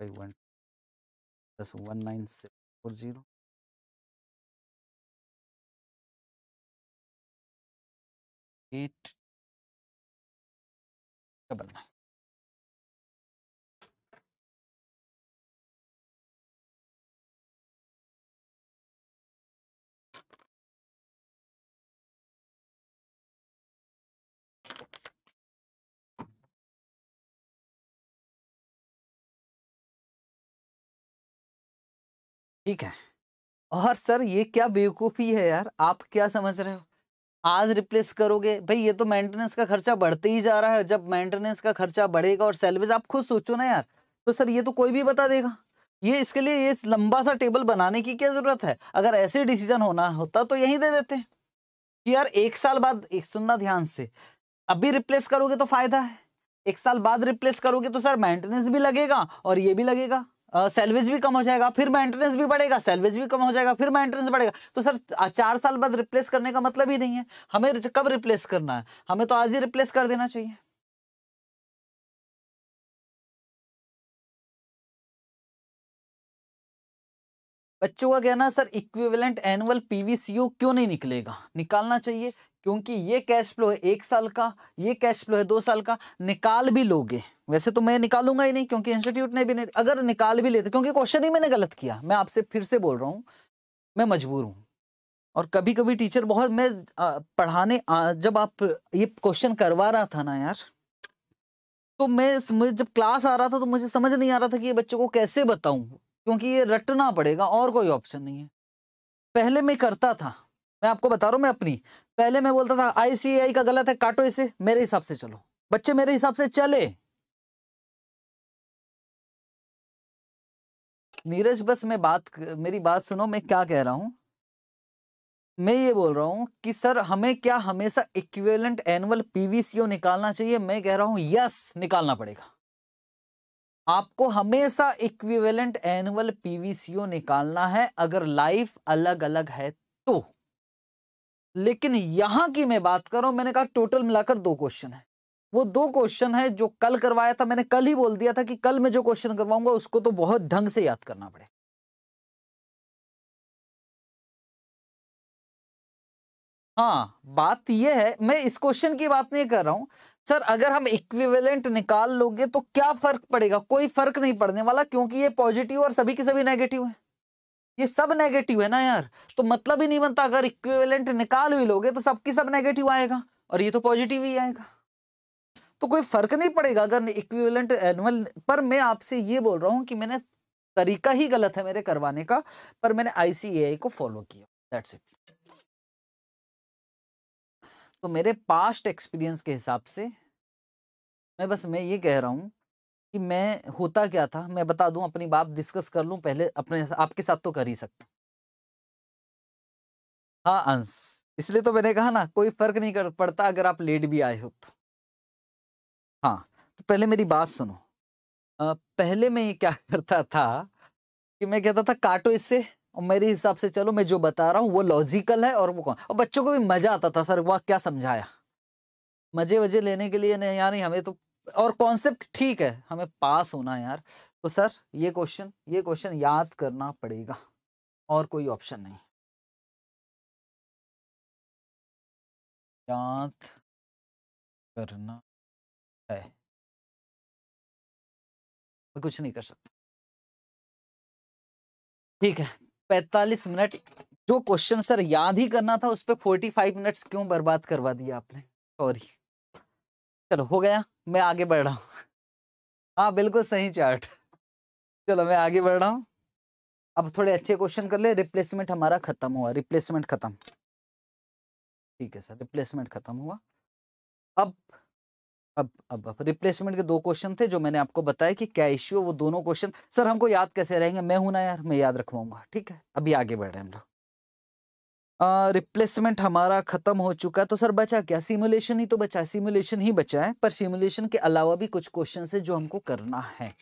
by 1 plus 19640 8 double 9 ठीक है और sir ये क्या बेवकूफ़ी है यार आप क्या समझ रहे हो आज रिप्लेस करोगे भाई ये तो मेंटेनेंस का खर्चा बढ़ते ही जा रहा है जब मेंटेनेंस का खर्चा बढ़ेगा और सैलरीज आप खुद सोचो ना यार तो सर ये तो कोई भी बता देगा ये इसके लिए ये लंबा सा टेबल बनाने की क्या ज़रूरत है अगर ऐसे डिसीजन होना होता तो यही दे देते कि यार एक साल बाद एक सुनना ध्यान से अभी रिप्लेस करोगे तो फ़ायदा है एक साल बाद रिप्लेस करोगे तो सर मेंटेनेंस भी लगेगा और ये भी लगेगा सेल्वेज भी कम हो जाएगा फिर मेंटेनेंस भी बढ़ेगा सैलवेज भी कम हो जाएगा फिर मेंटेनेंस बढ़ेगा तो सर चार साल बाद रिप्लेस करने का मतलब ही नहीं है हमें कब रिप्लेस करना है हमें तो आज ही रिप्लेस कर देना चाहिए बच्चों का कहना सर इक्विवेलेंट एनुअल पीवीसीओ क्यों नहीं निकलेगा निकालना चाहिए क्योंकि ये कैश फ्लो है एक साल का ये कैश फ्लो है दो साल का निकाल भी लोगे वैसे तो मैं निकालूंगा ही नहीं क्योंकि इंस्टीट्यूट ने भी नहीं अगर निकाल भी लेते क्योंकि क्वेश्चन ही मैंने गलत किया मैं आपसे फिर से बोल रहा हूँ मैं मजबूर हूँ और कभी कभी टीचर बहुत मैं पढ़ाने जब आप ये क्वेश्चन करवा रहा था ना यार तो मैं मुझे जब क्लास आ रहा था तो मुझे समझ नहीं आ रहा था कि ये बच्चों को कैसे बताऊं क्योंकि ये रटना पड़ेगा और कोई ऑप्शन नहीं है पहले मैं करता था मैं आपको बता रहा हूँ मैं अपनी पहले मैं बोलता था आईसीआई का गलत है काटो इसे मेरे हिसाब से चलो बच्चे मेरे हिसाब से चले नीरज बस मैं बात मेरी बात सुनो मैं क्या कह रहा हूं मैं ये बोल रहा हूं कि सर हमें क्या हमेशा इक्विवेलेंट एनुअल पीवीसीओ निकालना चाहिए मैं कह रहा हूं यस निकालना पड़ेगा आपको हमेशा इक्विवेलेंट एनुअल पीवीसीओ निकालना है अगर लाइफ अलग अलग है तो लेकिन यहां की मैं बात कर रहा हूं मैंने कहा टोटल मिलाकर दो क्वेश्चन है वो दो क्वेश्चन है जो कल करवाया था मैंने कल ही बोल दिया था कि कल मैं जो क्वेश्चन करवाऊंगा उसको तो बहुत ढंग से याद करना पड़े हाँ बात यह है मैं इस क्वेश्चन की बात नहीं कर रहा हूं सर अगर हम इक्विवेलेंट निकाल लोगे तो क्या फर्क पड़ेगा कोई फर्क नहीं पड़ने वाला क्योंकि ये पॉजिटिव और सभी के सभी नेगेटिव है ये सब नेगेटिव है ना यार तो मतलब ही नहीं बनता अगर इक्विवेलेंट निकाल भी लोगे तो सबकी सब नेगेटिव आएगा और ये तो पॉजिटिव ही आएगा तो कोई फर्क नहीं पड़ेगा अगर इक्विवेलेंट एनुअल पर मैं आपसे ये बोल रहा हूं कि मैंने तरीका ही गलत है मेरे करवाने का पर मैंने आईसीएआई को फॉलो किया दैट्स इट तो मेरे पास्ट एक्सपीरियंस के हिसाब से मैं बस मैं ये कह रहा हूं कि मैं होता क्या था मैं बता दूं अपनी बात डिस्कस कर लूं पहले अपने आपके साथ तो कर ही सकता हाँ अंश इसलिए तो मैंने कहा ना कोई फर्क नहीं कर पड़ता अगर आप लेट भी आए हो तो हाँ तो पहले मेरी बात सुनो आ, पहले मैं ये क्या करता था कि मैं कहता था काटो इससे और मेरे हिसाब से चलो मैं जो बता रहा हूँ वो लॉजिकल है और वो कौन और बच्चों को भी मजा आता था सर वाह क्या समझाया मजे वजे लेने के लिए नहीं यार नहीं हमें तो और कॉन्सेप्ट ठीक है हमें पास होना है यार तो सर ये क्वेश्चन ये क्वेश्चन याद करना पड़ेगा और कोई ऑप्शन नहीं याद करना है मैं कुछ नहीं कर सकता ठीक है 45 मिनट जो क्वेश्चन सर याद ही करना था उस पर फाइव मिनट्स क्यों बर्बाद करवा दिया आपने सॉरी चलो हो गया मैं आगे बढ़ रहा हूँ हाँ बिल्कुल सही चार्ट चलो मैं आगे बढ़ रहा हूँ अब थोड़े अच्छे क्वेश्चन कर ले रिप्लेसमेंट हमारा खत्म हुआ रिप्लेसमेंट खत्म ठीक है सर रिप्लेसमेंट खत्म हुआ अब अब अब अब रिप्लेसमेंट के दो क्वेश्चन थे जो मैंने आपको बताया कि क्या इश्यू है वो दोनों क्वेश्चन सर हमको याद कैसे रहेंगे मैं हूं ना यार मैं याद रखवाऊंगा ठीक है अभी आगे बढ़ रहे हैं हम लोग रिप्लेसमेंट हमारा खत्म हो चुका तो सर बचा क्या सिमुलेशन ही तो बचा सिमुलेशन ही बचा है पर सिमुलेशन के अलावा भी कुछ क्वेश्चन है जो हमको करना है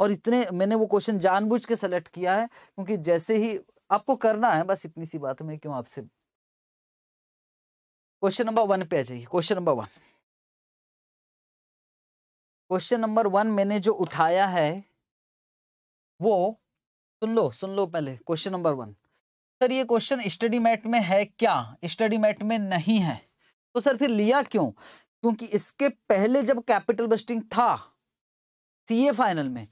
और इतने मैंने वो क्वेश्चन जानबूझ के सेलेक्ट किया है क्योंकि जैसे ही आपको करना है बस इतनी सी बात मैं क्यों आपसे क्वेश्चन नंबर वन पे आ जाइए question number one question number one मैंने जो उठाया है वो सुन लो सुन लो पहले क्वेश्चन नंबर वन सर ये क्वेश्चन स्टडी मैट में है क्या स्टडी मैट में नहीं है तो सर फिर लिया क्यों क्योंकि इसके पहले जब कैपिटल बस्टिंग था सीए फाइनल में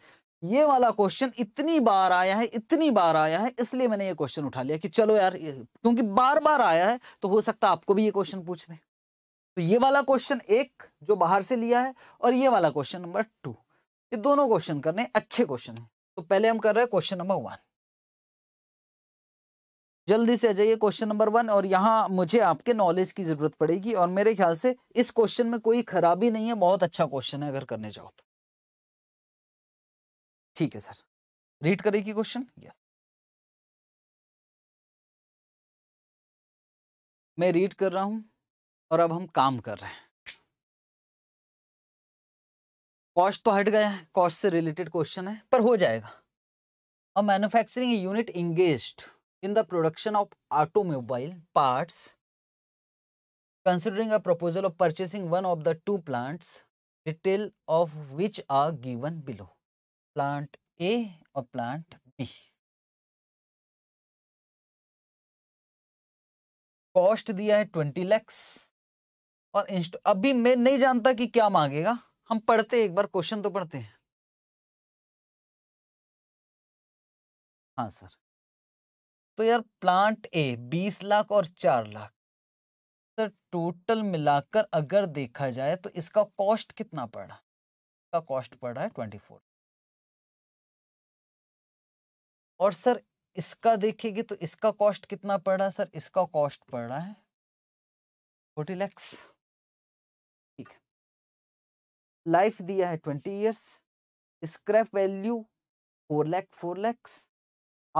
ये वाला क्वेश्चन इतनी बार आया है इतनी बार आया है इसलिए मैंने ये क्वेश्चन उठा लिया कि चलो यार क्योंकि बार बार आया है तो हो सकता है आपको भी ये क्वेश्चन पूछ दें तो ये वाला क्वेश्चन एक जो बाहर से लिया है और ये वाला क्वेश्चन नंबर टू ये दोनों क्वेश्चन करने अच्छे क्वेश्चन है तो पहले हम कर रहे हैं क्वेश्चन नंबर वन जल्दी से आ जाइए क्वेश्चन नंबर वन और यहाँ मुझे आपके नॉलेज की जरूरत पड़ेगी और मेरे ख्याल से इस क्वेश्चन में कोई खराबी नहीं है बहुत अच्छा क्वेश्चन है अगर करने जाओ तो ठीक है सर रीड करेगी क्वेश्चन यस मैं रीड कर रहा हूं और अब हम काम कर रहे हैं कॉस्ट तो हट गया है कॉस्ट से रिलेटेड क्वेश्चन है पर हो जाएगा और manufacturing unit engaged in the production of automobile parts considering a proposal of purchasing one of the two plants detail of which are given below plant a or plant b cost दिया है twenty lakhs और अभी मैं नहीं जानता कि क्या मांगेगा हम पढ़ते एक बार क्वेश्चन तो पढ़ते हैं हाँ सर तो यार प्लांट ए बीस लाख और चार लाख सर टोटल मिलाकर अगर देखा जाए तो इसका कॉस्ट कितना पड़ा इसका कॉस्ट पड़ा है ट्वेंटी फोर और सर इसका देखेंगे तो इसका कॉस्ट कितना पड़ा सर इसका कॉस्ट पड़ा है फोर्टी लैक्स ठीक है लाइफ दिया है twenty years scrap value four lakh four lakhs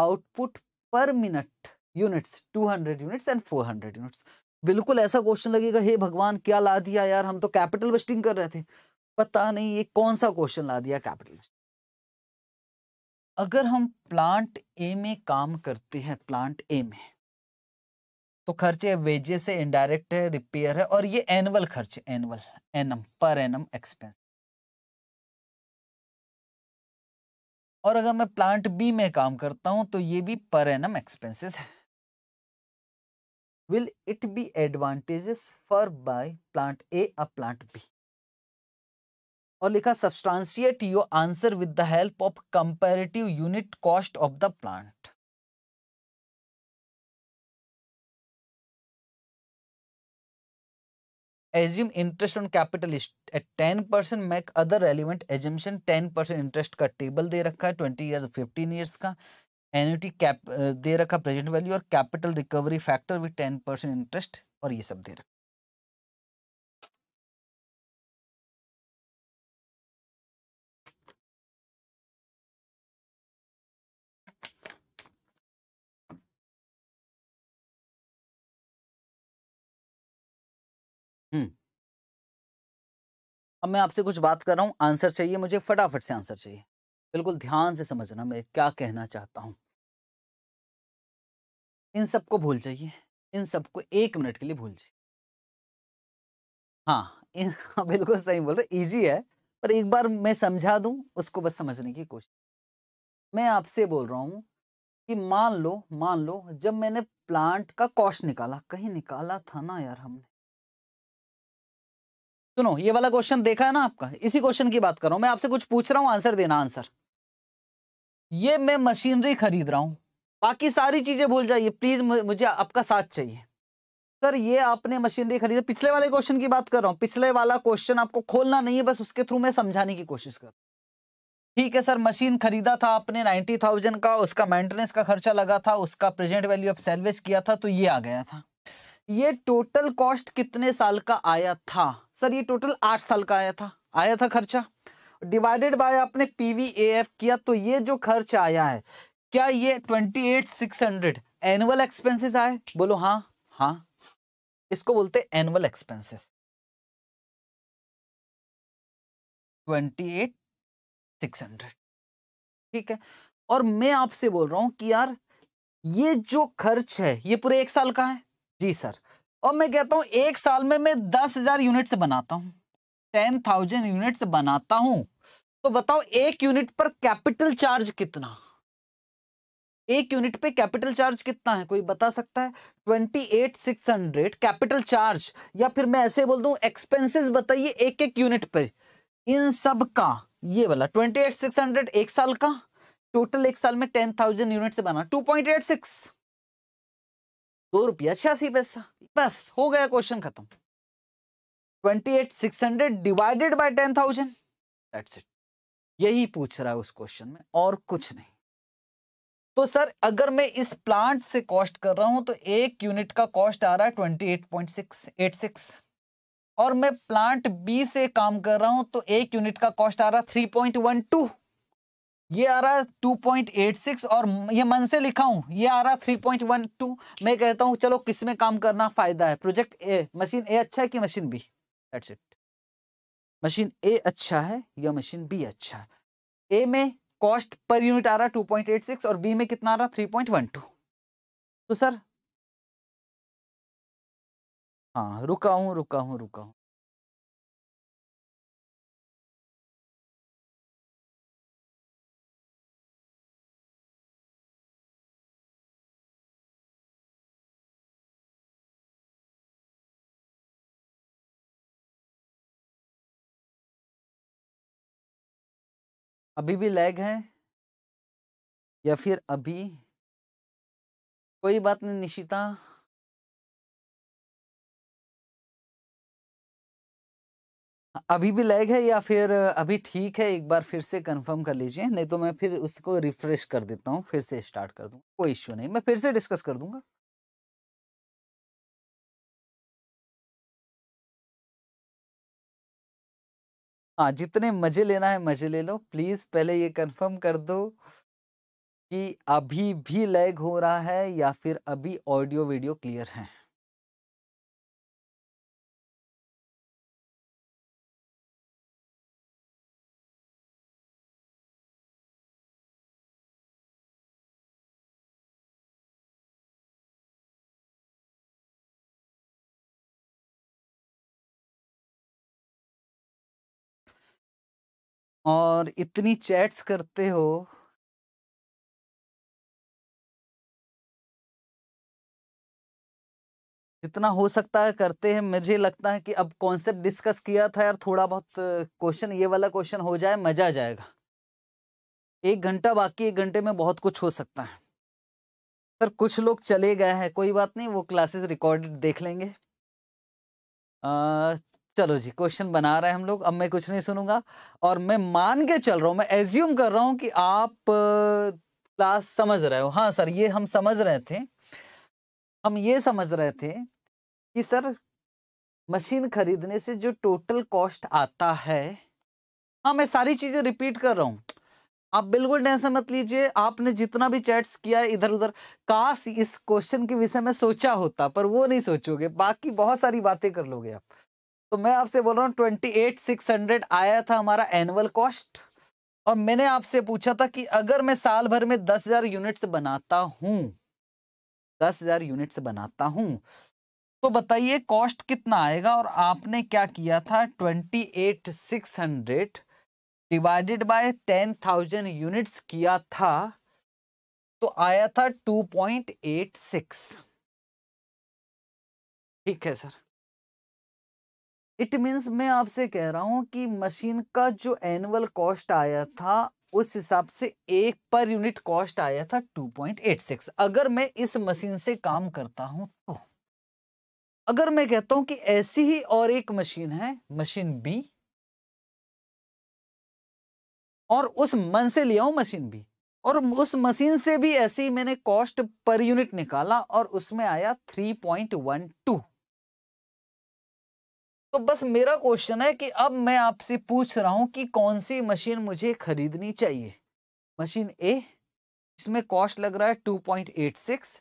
output per minute units 200 units and 400 units बिल्कुल ऐसा क्वेश्चन लगेगा हे भगवान क्या ला दिया यार हम तो कैपिटल बस्टिंग कर रहे थे पता नहीं ये कौन सा क्वेश्चन ला दिया कैपिटल अगर हम प्लांट ए में काम करते हैं प्लांट ए में तो खर्चे वेजेस है इनडायरेक्ट है रिपेयर है और ये एनुअल खर्च annual annum per annum expense और अगर मैं प्लांट बी में काम करता हूं तो ये भी पर एनम एक्सपेंसिस है will it be advantages for buy plant A uh plant B और लिखा substantiate your answer with the help of comparative unit cost of the plant assume interest on capital is at 10% make other relevant assumption 10% interest का table दे रखा है 20 years 15 years का annuity cap दे रखा present value और capital recovery factor भी 10% interest और ये सब दे रखा अब मैं आपसे कुछ बात कर रहा हूँ आंसर चाहिए मुझे फटाफट से आंसर चाहिए बिल्कुल ध्यान से समझना मैं क्या कहना चाहता हूँ इन सबको भूल जाइए इन सबको एक मिनट के लिए भूल जाइए हाँ इन हाँ, बिल्कुल सही बोल रहे इजी है पर एक बार मैं समझा दूं उसको बस समझने की कोशिश मैं आपसे बोल रहा हूँ कि मान लो मान लो जब मैंने प्लांट का कॉस्ट निकाला कहीं निकाला था ना यार हमने सुनो ये वाला क्वेश्चन देखा है ना आपका इसी क्वेश्चन की बात कर रहा हूं मैं आपसे कुछ पूछ रहा हूं आंसर देना आंसर ये मैं मशीनरी खरीद रहा हूं बाकी सारी चीजें भूल जाइए प्लीज मुझे आपका साथ चाहिए सर ये आपने मशीनरी खरीदा पिछले वाले क्वेश्चन की बात कर रहा हूँ पिछले वाला क्वेश्चन आपको खोलना नहीं है बस उसके थ्रू मैं समझाने की कोशिश कर ठीक है सर मशीन खरीदा था आपने नाइन्टी थाउजेंड का उसका मेंटेनेंस का खर्चा लगा था उसका प्रेजेंट वैल्यू ऑफ सेलवेज किया था तो ये आ गया था ये टोटल कॉस्ट कितने साल का आया था सर ये टोटल आठ साल का आया था आया था खर्चा डिवाइडेड बाय आपने एफ किया तो ये जो खर्च आया है क्या ये twenty eight six hundred annual expenses आए बोलो हाँ हाँ इसको बोलते annual expenses twenty eight six hundred ठीक है और मैं आपसे बोल रहा हूं कि यार ये जो खर्च है ये पूरे एक साल का है जी सर और मैं कहता हूँ एक साल में मैं दस हजार यूनिट्स बनाता हूँ टेन थाउजेंड यूनिट्स बनाता हूँ तो बताओ एक यूनिट पर कैपिटल चार्ज कितना एक यूनिट पे कैपिटल चार्ज कितना है कोई बता सकता है twenty eight six hundred capital charge या फिर मैं ऐसे बोल दूं एक्सपेंसेस बताइए एक एक यूनिट पे इन सब का ये वाला ट्वेंटी एट सिक्स हंड्रेड एक साल का टोटल एक साल में टेन थाउजेंड यूनिट से बना टू पॉइंट एट सिक्स दो रुपया छियासी पैसा बस हो गया क्वेश्चन खत्म twenty eight six hundred divided by ten thousand that's it यही पूछ रहा है उस क्वेश्चन में और कुछ नहीं तो सर अगर मैं इस प्लांट से कॉस्ट कर रहा हूं तो एक यूनिट का कॉस्ट आ रहा है twenty eight point six eight six और मैं प्लांट बी से काम कर रहा हूं तो एक यूनिट का कॉस्ट आ रहा है थ्री पॉइंट वन टू ये आ रहा है 2.86 और ये मन से लिखा हूं ये आ रहा 3.12 मैं कहता हूँ चलो किस में काम करना फायदा है प्रोजेक्ट ए मशीन ए अच्छा है कि machine B that's it machine A अच्छा है या मशीन बी अच्छा है ए में कॉस्ट पर यूनिट आ रहा टू पॉइंट एट सिक्स और बी में कितना आ रहा थ्री पॉइंट वन टू तो सर हाँ रुका हूँ रुका हूँ रुका हूँ अभी भी लैग है या फिर अभी कोई बात नहीं निशिता अभी भी लैग है या फिर अभी ठीक है एक बार फिर से कंफर्म कर लीजिए नहीं तो मैं फिर उसको रिफ्रेश कर देता हूँ फिर से स्टार्ट कर दूंगा कोई इश्यू नहीं मैं फिर से डिस्कस कर दूंगा हाँ जितने मजे लेना है मजे ले लो प्लीज पहले ये कंफर्म कर दो कि अभी भी लैग हो रहा है या फिर अभी ऑडियो वीडियो क्लियर है और इतनी चैट्स करते हो जितना हो सकता है करते हैं मुझे लगता है कि अब कॉन्सेप्ट डिस्कस किया था यार थोड़ा बहुत क्वेश्चन ये वाला क्वेश्चन हो जाए मजा आ जाएगा एक घंटा बाकी एक घंटे में बहुत कुछ हो सकता है सर कुछ लोग चले गए हैं कोई बात नहीं वो क्लासेस रिकॉर्डेड देख लेंगे चलो जी क्वेश्चन बना रहे हैं हम लोग अब मैं कुछ नहीं सुनूंगा और मैं मान के चल रहा हूँ मैं एज्यूम कर रहा हूँ कि आप क्लास समझ रहे हो हाँ सर ये हम समझ रहे थे हम ये समझ रहे थे कि सर मशीन खरीदने से जो टोटल कॉस्ट आता है हाँ मैं सारी चीज़ें रिपीट कर रहा हूँ आप बिल्कुल टेंशन मत लीजिए आपने जितना भी चैट्स किया इधर उधर काश इस क्वेश्चन के विषय में सोचा होता पर वो नहीं सोचोगे बाकी बहुत सारी बातें कर लोगे आप तो मैं आपसे बोल रहा हूँ ट्वेंटी एट सिक्स हंड्रेड आया था हमारा एनुअल कॉस्ट और मैंने आपसे पूछा था कि अगर मैं साल भर में दस हजार यूनिट्स बनाता हूँ दस हजार यूनिट्स बनाता हूँ तो बताइए कॉस्ट कितना आएगा और आपने क्या किया था twenty eight six hundred divided by ten thousand units किया था तो आया था टू पॉइंट एट सिक्स ठीक है सर इट मीन्स मैं आपसे कह रहा हूँ कि मशीन का जो एनुअल कॉस्ट आया था उस हिसाब से एक पर यूनिट कॉस्ट आया था 2.86 अगर मैं इस मशीन से काम करता हूं तो अगर मैं कहता हूं कि ऐसी ही और एक मशीन है मशीन बी और उस मन से लिया हूं मशीन बी और उस मशीन से भी ऐसी मैंने कॉस्ट पर यूनिट निकाला और उसमें आया 3.12 तो बस मेरा क्वेश्चन है कि अब मैं आपसे पूछ रहा हूं कि कौन सी मशीन मुझे खरीदनी चाहिए मशीन ए इसमें कॉस्ट लग रहा है 2.86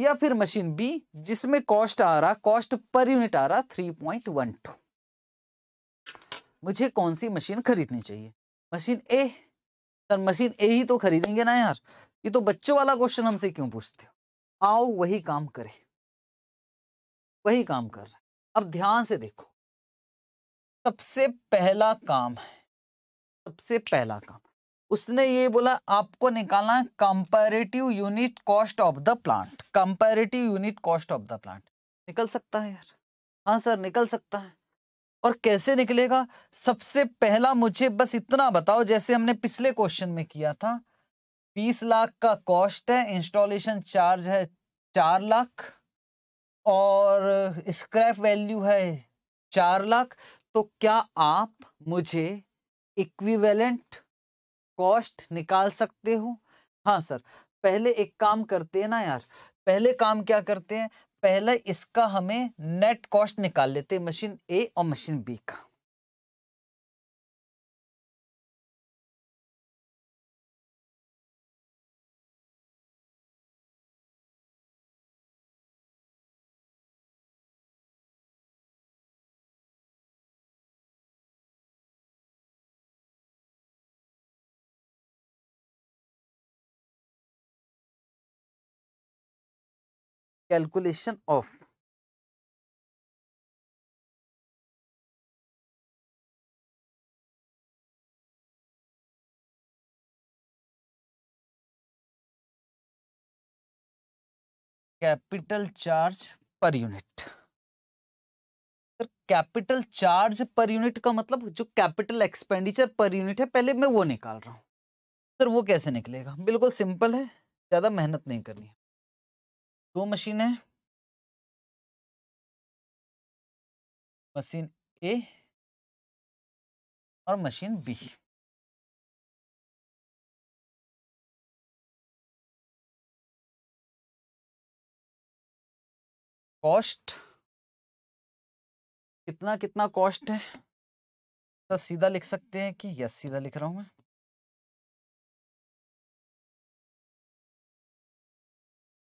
या फिर मशीन बी जिसमें कॉस्ट आ रहा कॉस्ट पर यूनिट आ रहा 3.12 मुझे कौन सी मशीन खरीदनी चाहिए machine A sir machine A ही तो खरीदेंगे ना यार ये तो बच्चों वाला क्वेश्चन हमसे क्यों पूछते हो आओ वही काम करे वही काम कर रहा अब ध्यान से देखो सबसे पहला काम है सबसे पहला काम उसने ये बोला आपको निकालना comparative unit cost of the plant comparative unit cost of the plant निकल सकता है यार हाँ सर निकल सकता है और कैसे निकलेगा सबसे पहला मुझे बस इतना बताओ जैसे हमने पिछले क्वेश्चन में किया था बीस लाख का कॉस्ट है इंस्टॉलेशन चार्ज है चार लाख और स्क्रैप वैल्यू है चार लाख तो क्या आप मुझे इक्विवेलेंट कॉस्ट निकाल सकते हो हाँ सर पहले एक काम करते हैं ना यार पहले काम क्या करते हैं पहले इसका हमें नेट कॉस्ट निकाल लेते हैं मशीन ए और मशीन बी का calculation of capital charge per unit capital charge per unit का मतलब जो कैपिटल एक्सपेंडिचर पर यूनिट है पहले मैं वो निकाल रहा हूँ सर वो कैसे निकलेगा बिल्कुल सिंपल है ज़्यादा मेहनत नहीं करनी है दो मशीन है मशीन ए और मशीन बी कॉस्ट कितना कितना कॉस्ट है तो सीधा लिख सकते हैं कि यस सीधा लिख रहा हूं मैं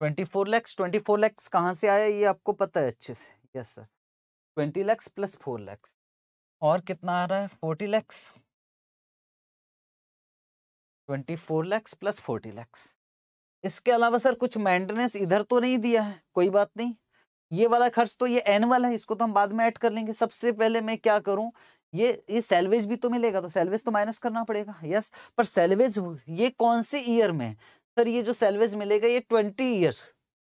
twenty four lakhs twenty four lakhs कहाँ से आया ये आपको पता है अच्छे से yes sir twenty lakhs plus four lakhs और कितना आ रहा है forty lakhs twenty four lakhs plus forty lakhs इसके अलावा सर कुछ मेंटेनेंस इधर तो नहीं दिया है कोई बात नहीं ये वाला खर्च तो ये एन वाला है इसको तो हम बाद में ऐड कर लेंगे सबसे पहले मैं क्या करूं ये ये सैलवेज भी तो मिलेगा तो सैलवेज तो माइनस करना पड़ेगा यस पर सैलवेज ये कौन से ईयर में सर ये जो सैलवेज मिलेगा ये ट्वेंटी ईयर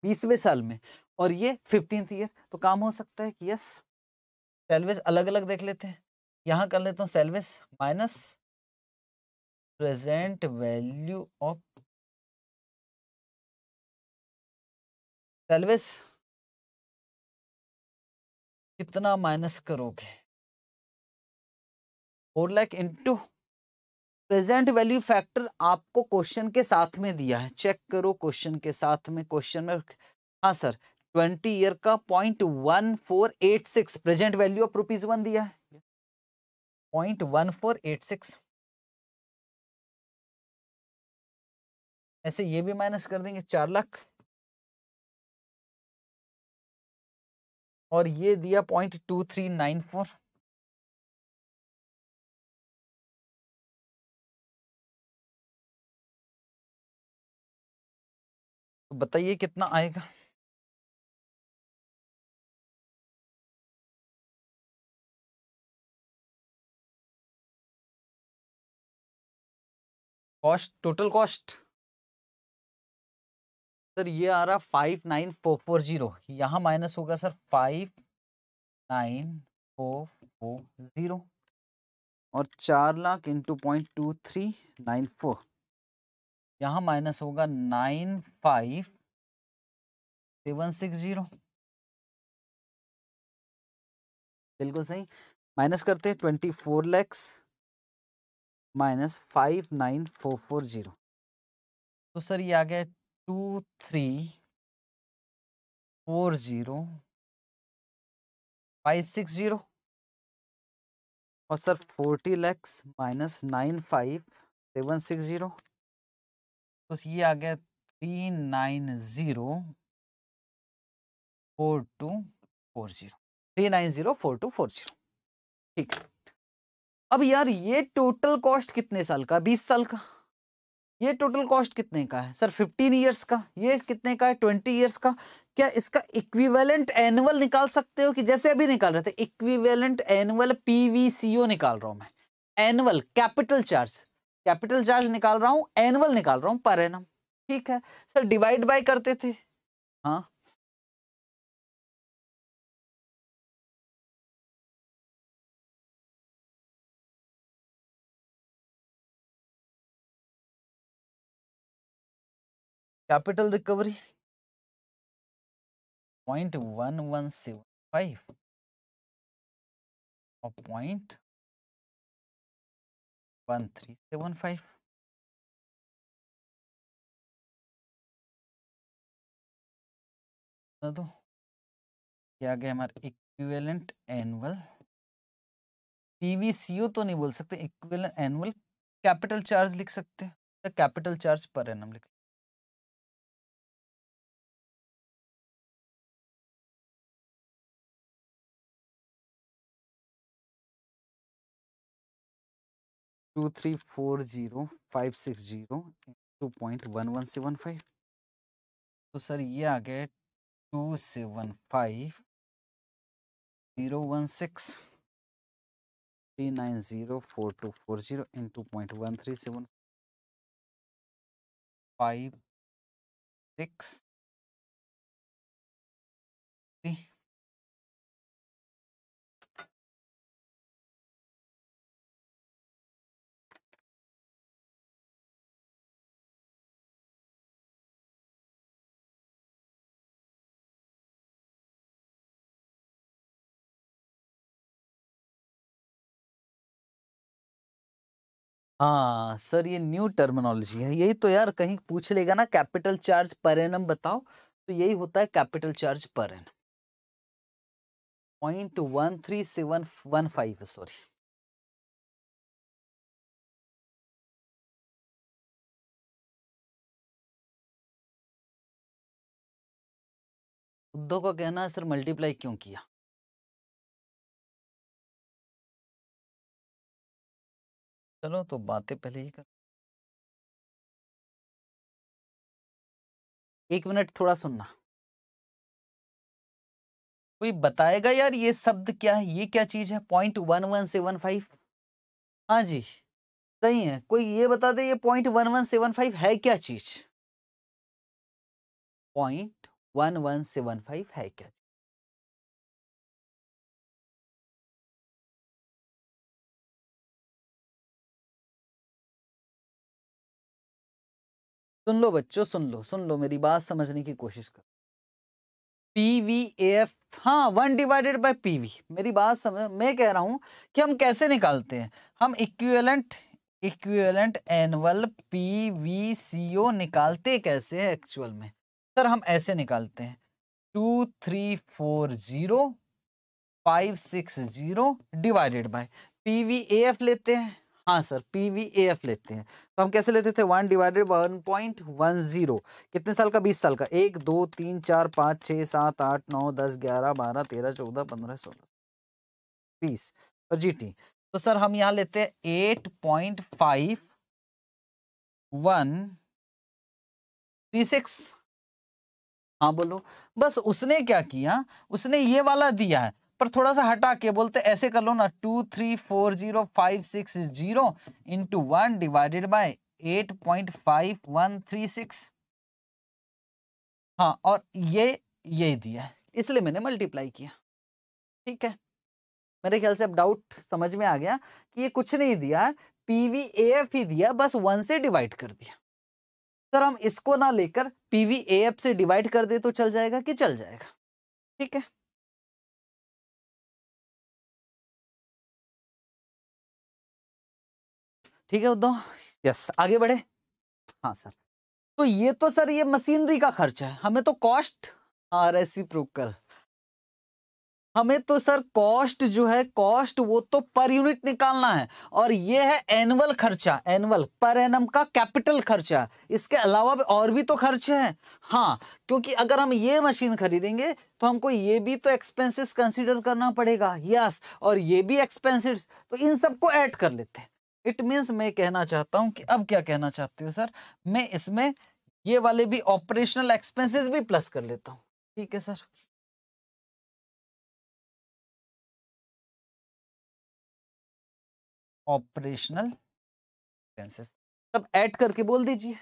बीसवें साल में और ये फिफ्टींथ ईयर तो काम हो सकता है कि यस सैलवेज अलग अलग देख लेते हैं यहाँ कर लेता हूँ salvage minus present value of salvage कितना माइनस करोगे four lakh into present value factor आपको क्वेश्चन के साथ में दिया है चेक करो क्वेश्चन के साथ में क्वेश्चन में हाँ सर ट्वेंटी ईयर का point one four eight six present value of rupees one दिया है point one four eight six ऐसे ये भी माइनस कर देंगे चार लाख और ये दिया point two three nine four तो बताइए कितना आएगा कॉस्ट टोटल कॉस्ट सर ये आ रहा five nine four four zero यहाँ माइनस होगा sir five nine four four zero और चार lakh into point two three nine four यहाँ माइनस होगा nine five seven six zero बिल्कुल सही माइनस करते हैं twenty four lakhs minus five nine four four zero तो सर ये आ गया two three four zero five six zero और sir forty lakhs minus nine five seven six zero बस तो ये आ गया three nine zero four two four zero three nine zero four two four zero ठीक है अब यार ये टोटल कॉस्ट कितने साल का बीस साल का ये टोटल कॉस्ट कितने का है सर फिफ्टीन ईयर्स का ये कितने का है ट्वेंटी ईयर्स का क्या इसका इक्विवेलेंट एनुअल निकाल सकते हो कि जैसे अभी निकाल रहे थे इक्विवेलेंट एनुअल पीवीसीओ निकाल रहा हूं मैं annual capital charge capital charge निकाल रहा हूँ एनुअल निकाल रहा हूँ पर एनम ठीक है सर डिवाइड बाय करते थे हाँ capital recovery point one one seven five और point one three seven five दो क्या गया हमारा इक्विवेलेंट एनुअल पीवीसीओ तो नहीं बोल सकते इक्विवेलेंट एनुअल कैपिटल चार्ज लिख सकते हैं कैपिटल तो चार्ज पर एनम लिख two three four zero five six zero two point one one seven five तो सर ये आ गया two seven five zero one six three nine zero four two four zero into point one three seven five six हाँ sir ये new terminology है यही तो यार कहीं पूछ लेगा ना कैपिटल चार्ज पर एनम बताओ तो यही होता है capital charge per annum point one three seven one five sorry Uddhav का कहना है सर मल्टीप्लाई क्यों किया चलो तो बातें पहले ही कर एक मिनट थोड़ा सुनना कोई बताएगा यार ये शब्द क्या है ये क्या चीज है point one one seven five हाँ जी सही है कोई ये बता दे ये point one one seven five है क्या चीज point one one seven five है क्या सुन लो बच्चों सुन लो सुन लो मेरी बात समझने की कोशिश करो पी वी एफ हाँ वन डिवाइडेड बाय पीवी मेरी बात समझ मैं कह रहा हूं कि हम कैसे निकालते हैं हम इक्विवेलेंट इक्विवेलेंट एनुअल ओ निकालते कैसे है एक्चुअल में सर हम ऐसे निकालते हैं two three four zero five six zero divided by F लेते हैं हाँ sir P V A F लेते हैं तो हम कैसे लेते थे one divided one point one zero कितने साल का बीस साल का एक दो तीन चार पाँच छः सात आठ नौ दस ग्यारह बारह तेरह चौदह पंद्रह सोलह बीस और जी टी तो सर हम यहाँ लेते हैं eight point five one three six हाँ बोलो बस उसने क्या किया उसने ये वाला दिया है पर थोड़ा सा हटा के बोलते ऐसे कर लो ना two three four zero five six zero into one divided by eight point five one three six हाँ और ये यही दिया इसलिए मैंने मल्टीप्लाई किया ठीक है मेरे ख्याल से अब डाउट समझ में आ गया कि ये कुछ नहीं दिया पीवी एफ ही दिया बस वन से डिवाइड कर दिया सर हम इसको ना लेकर पीवी एफ से डिवाइड कर दे तो चल जाएगा कि चल जाएगा ठीक है ठीक है उद्धव यस आगे बढ़े हाँ सर तो ये तो सर ये मशीनरी का खर्च है हमें तो कॉस्ट आर एस प्रोकल हमें तो सर कॉस्ट जो है कॉस्ट वो तो पर यूनिट निकालना है और ये है एनुअल खर्चा एनुअल पर एनम का कैपिटल खर्चा इसके अलावा भी और भी तो खर्चे हैं हाँ क्योंकि अगर हम ये मशीन खरीदेंगे तो हमको ये भी तो एक्सपेंसेस कंसीडर करना पड़ेगा यस और ये भी एक्सपेंसेस तो इन सबको ऐड कर लेते हैं इट मीन्स मैं कहना चाहता हूँ कि अब क्या कहना चाहती हूँ सर मैं इसमें ये वाले भी ऑपरेशनल एक्सपेंसेस भी प्लस कर लेता हूँ ठीक है सर ऑपरेशनल एक्सपेंसेस तब ऐड करके बोल दीजिए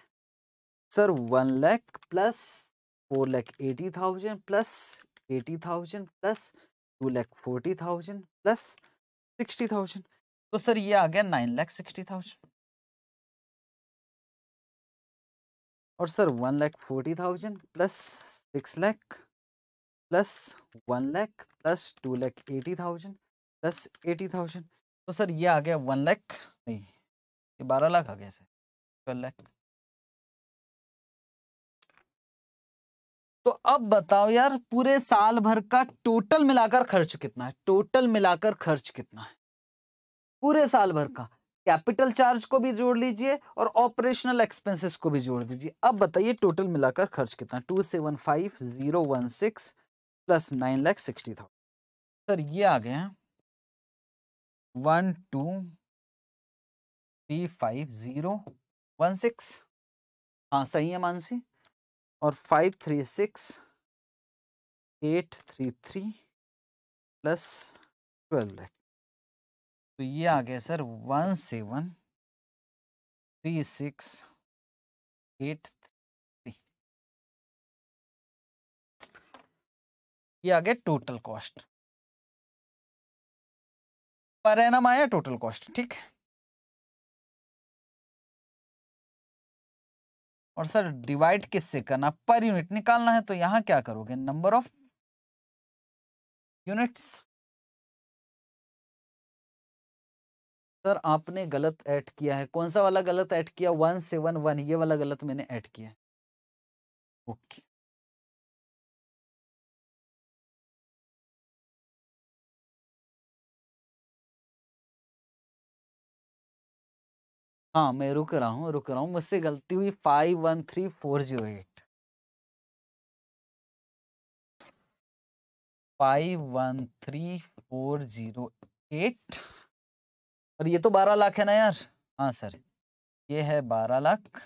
sir one lakh plus four lakh eighty thousand plus eighty thousand plus two lakh forty thousand plus sixty thousand तो सर ये आ गया नाइन लैख सिक्सटी थाउजेंड और sir one lakh forty thousand plus six lakh plus one lakh plus two lakh eighty thousand plus eighty thousand तो sir ये आ गया one lakh नहीं ये बारह लाख आ गया सर ट्वेल्व लैख तो अब बताओ यार पूरे साल भर का टोटल मिलाकर खर्च कितना है टोटल मिलाकर खर्च कितना है पूरे साल भर का कैपिटल चार्ज को भी जोड़ लीजिए और ऑपरेशनल एक्सपेंसेस को भी जोड़ दीजिए अब बताइए टोटल मिलाकर खर्च कितना two seven five zero one six plus nine lakh sixty thousand sir ये आ गए हैं one two three five zero one six हाँ सही है मानसी और five three six eight three three plus twelve lakh तो ये आ गया sir one seven three six eight three ये आ गया टोटल कॉस्ट पर एनम आया टोटल कॉस्ट ठीक है और सर डिवाइड किससे करना पर यूनिट निकालना है तो यहां क्या करोगे नंबर ऑफ यूनिट्स सर आपने गलत ऐड किया है कौन सा वाला गलत ऐड किया वन सेवन वन ये वाला गलत मैंने ऐड किया है ओके हाँ मैं रुक रहा हूँ रुक रहा हूँ मुझसे गलती हुई five one three four zero eight five one three four zero eight और ये तो बारह लाख है ना यार हाँ सर ये है बारह लाख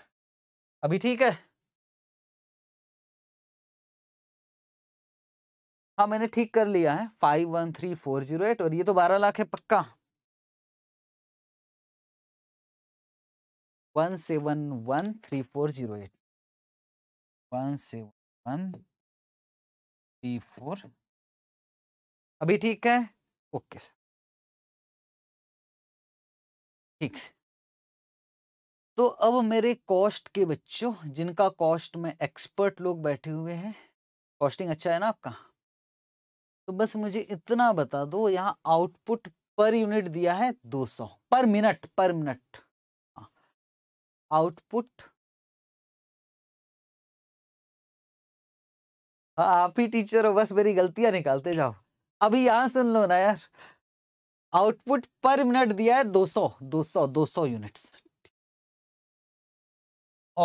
अभी ठीक है हाँ मैंने ठीक कर लिया है five one three four zero eight और ये तो बारह लाख है पक्का one seven one three four zero eight one seven one three four अभी ठीक है ओके सर ठीक तो अब मेरे कॉस्ट के बच्चों जिनका कॉस्ट में एक्सपर्ट लोग बैठे हुए हैं कॉस्टिंग अच्छा है ना आपका तो बस मुझे इतना बता दो यहाँ आउटपुट पर यूनिट दिया है 200 पर मिनट पर मिनट हाँ। आउटपुट हाँ, आप ही टीचर हो बस मेरी गलतियां निकालते जाओ अभी यहां सुन लो ना यार आउटपुट पर मिनट दिया है 200 200 200 यूनिट्स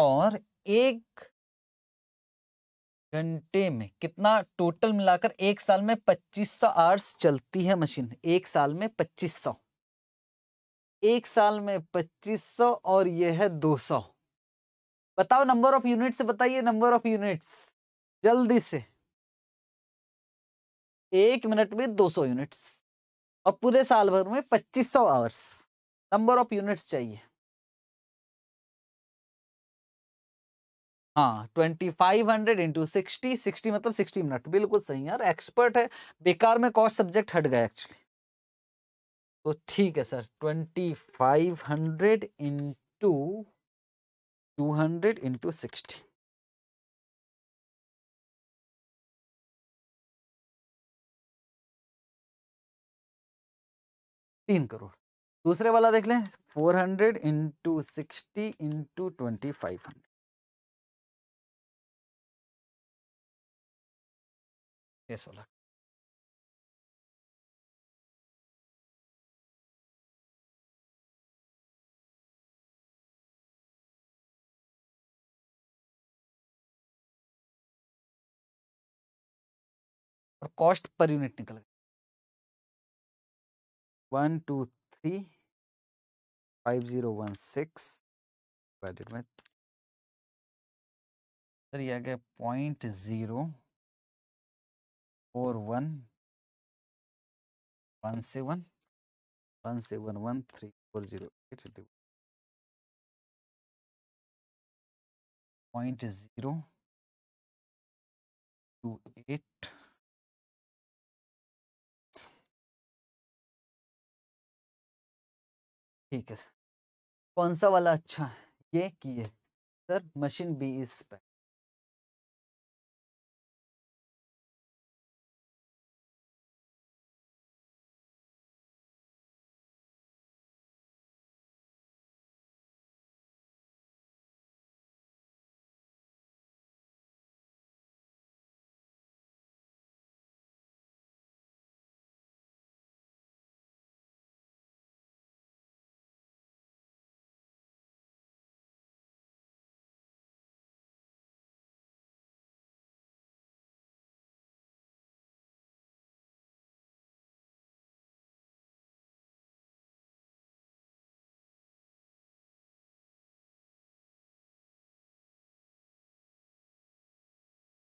और एक घंटे में कितना टोटल मिलाकर एक साल में 2500 आवर्स चलती है मशीन एक साल में 2500 एक साल में 2500 और यह है 200 बताओ नंबर ऑफ यूनिट से बताइए नंबर ऑफ यूनिट्स जल्दी से एक मिनट में 200 यूनिट्स और पूरे साल भर में 2500 आवर्स नंबर ऑफ यूनिट्स चाहिए हाँ 2500 हंड्रेड इंटू सिक्सटी सिक्सटी मतलब 60 मिनट बिल्कुल सही यार एक्सपर्ट है बेकार में कॉस्ट सब्जेक्ट हट गया एक्चुअली तो ठीक है sir 2500 hundred into two hundred into sixty तीन करोड़ दूसरे वाला देख लें four hundred into sixty into twenty five hundred सौ लाख और कॉस्ट पर यूनिट निकल गए one two three five zero one six divided by sir ye aage point zero four one one seven one seven one three four zero eight two point zero two eight ठीक है sir कौन सा वाला अच्छा है ये की है सर मशीन बी इस पर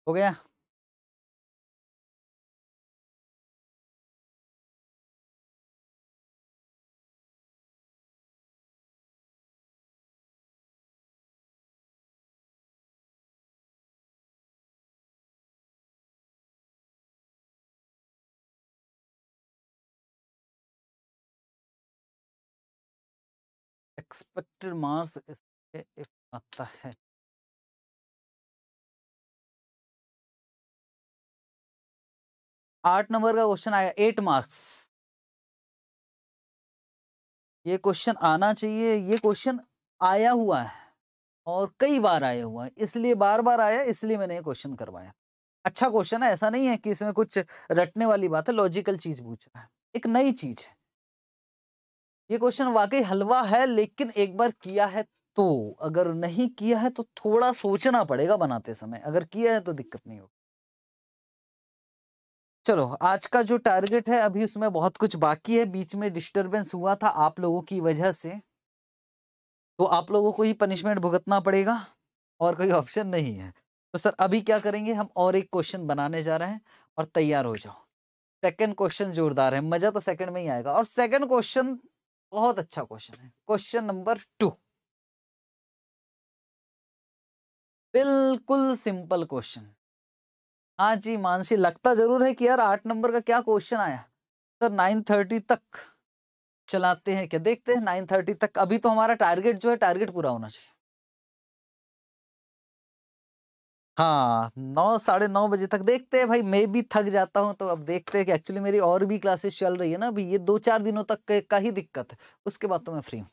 हो गया एक्सपेक्टेड मार्स इसके आता है आठ नंबर का क्वेश्चन आएगा एट मार्क्स ये क्वेश्चन आना चाहिए ये क्वेश्चन आया हुआ है और कई बार आया हुआ है इसलिए बार बार आया इसलिए मैंने ये क्वेश्चन करवाया अच्छा क्वेश्चन है ऐसा नहीं है कि इसमें कुछ रटने वाली बात है लॉजिकल चीज पूछ रहा है एक नई चीज है ये क्वेश्चन वाकई हलवा है लेकिन एक बार किया है तो अगर नहीं किया है तो थोड़ा सोचना पड़ेगा बनाते समय अगर किया है तो दिक्कत नहीं होगी चलो आज का जो टारगेट है अभी उसमें बहुत कुछ बाकी है बीच में डिस्टरबेंस हुआ था आप लोगों की वजह से तो आप लोगों को ही पनिशमेंट भुगतना पड़ेगा और कोई ऑप्शन नहीं है तो सर अभी क्या करेंगे हम और एक क्वेश्चन बनाने जा रहे हैं और तैयार हो जाओ सेकंड क्वेश्चन जोरदार है मजा तो सेकंड में ही आएगा और सेकंड क्वेश्चन बहुत अच्छा क्वेश्चन है क्वेश्चन नंबर टू बिल्कुल सिंपल क्वेश्चन हाँ जी मानसी लगता जरूर है कि यार आठ नंबर का क्या क्वेश्चन आया सर नाइन थर्टी तक चलाते हैं क्या देखते हैं नाइन थर्टी तक अभी तो हमारा टारगेट जो है टारगेट पूरा होना चाहिए हाँ नौ साढ़े नौ बजे तक देखते हैं भाई मैं भी थक जाता हूँ तो अब देखते हैं कि एक्चुअली मेरी और भी क्लासेस चल रही है ना अभी ये दो चार दिनों तक का ही दिक्कत है उसके बाद तो मैं फ्री हूँ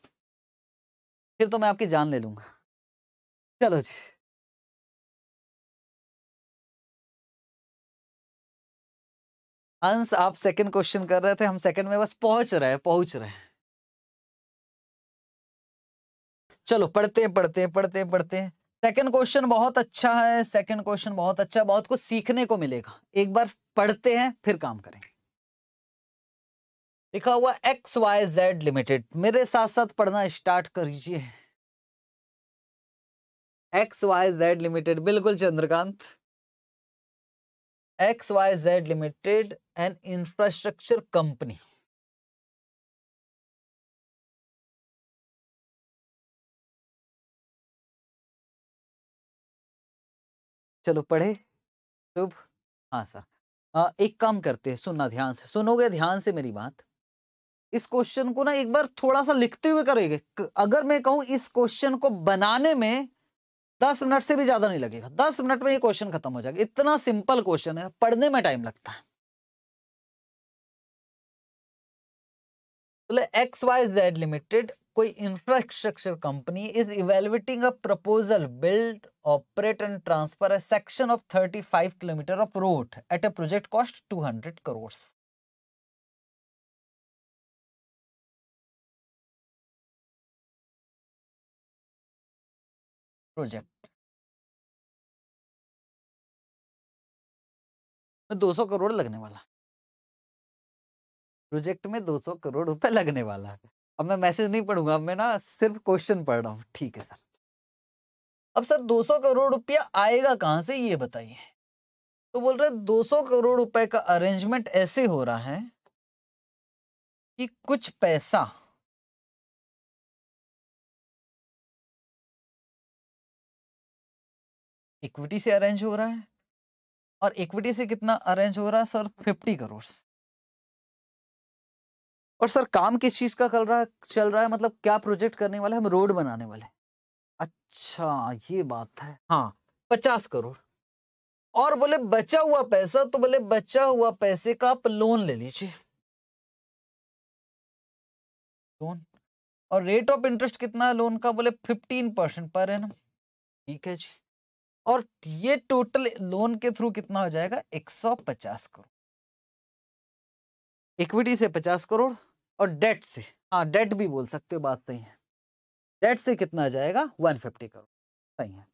फिर तो मैं आपकी जान ले लूँगा चलो जी अंश आप सेकंड क्वेश्चन कर रहे थे हम सेकंड में बस पहुंच रहे पहुंच रहे चलो पढ़ते हैं पढ़ते हैं पढ़ते हैं पढ़ते हैं सेकंड क्वेश्चन बहुत अच्छा है सेकंड क्वेश्चन बहुत अच्छा बहुत कुछ सीखने को मिलेगा एक बार पढ़ते हैं फिर काम करें लिखा हुआ एक्स वाई जेड लिमिटेड मेरे साथ साथ पढ़ना स्टार्ट कर लीजिए एक्स वाई जेड लिमिटेड बिल्कुल Chandrakant X Y Z limited an infrastructure company चलो पढ़े शुभ हाँ सर एक काम करते हैं सुनना ध्यान से सुनोगे ध्यान से मेरी बात इस क्वेश्चन को ना एक बार थोड़ा सा लिखते हुए करेंगे अगर मैं कहूं इस क्वेश्चन को बनाने में दस मिनट से भी ज्यादा नहीं लगेगा दस मिनट में ये क्वेश्चन खत्म हो जाएगा इतना सिंपल क्वेश्चन है पढ़ने में टाइम लगता है बोले एक्स वाई जेड लिमिटेड कोई infrastructure company is evaluating a proposal build operate and transfer a section of 35 kilometre of road at a project cost 200 crore project दो 200 करोड़ लगने वाला प्रोजेक्ट में 200 करोड़ रुपए लगने वाला है अब मैं मैसेज नहीं पढ़ूंगा अब मैं ना सिर्फ क्वेश्चन पढ़ रहा हूँ ठीक है सर अब सर 200 करोड़ रुपया आएगा कहाँ से ये बताइए तो बोल रहे सौ करोड़ रुपए का अरेंजमेंट ऐसे हो रहा है कि कुछ पैसा इक्विटी से अरेंज हो रहा है और इक्विटी से कितना अरेंज हो रहा है सर 50 करोड़ और सर काम किस चीज़ का कर रहा चल रहा है मतलब क्या प्रोजेक्ट करने वाले हम रोड बनाने वाले अच्छा ये बात है हाँ पचास करोड़ और बोले बचा हुआ पैसा तो बोले बचा हुआ पैसे का आप लोन ले लीजिए लोन और रेट ऑफ इंटरेस्ट कितना है लोन का बोले फिफ्टीन परसेंट पर है ना ठीक है जी और ये टोटल लोन के थ्रू कितना हो जाएगा एक सौ पचास करोड़ इक्विटी से पचास करोड़ और डेट से हाँ डेट भी बोल सकते हो बात सही है डेट से कितना जाएगा वन फिफ्टी करोड़ सही है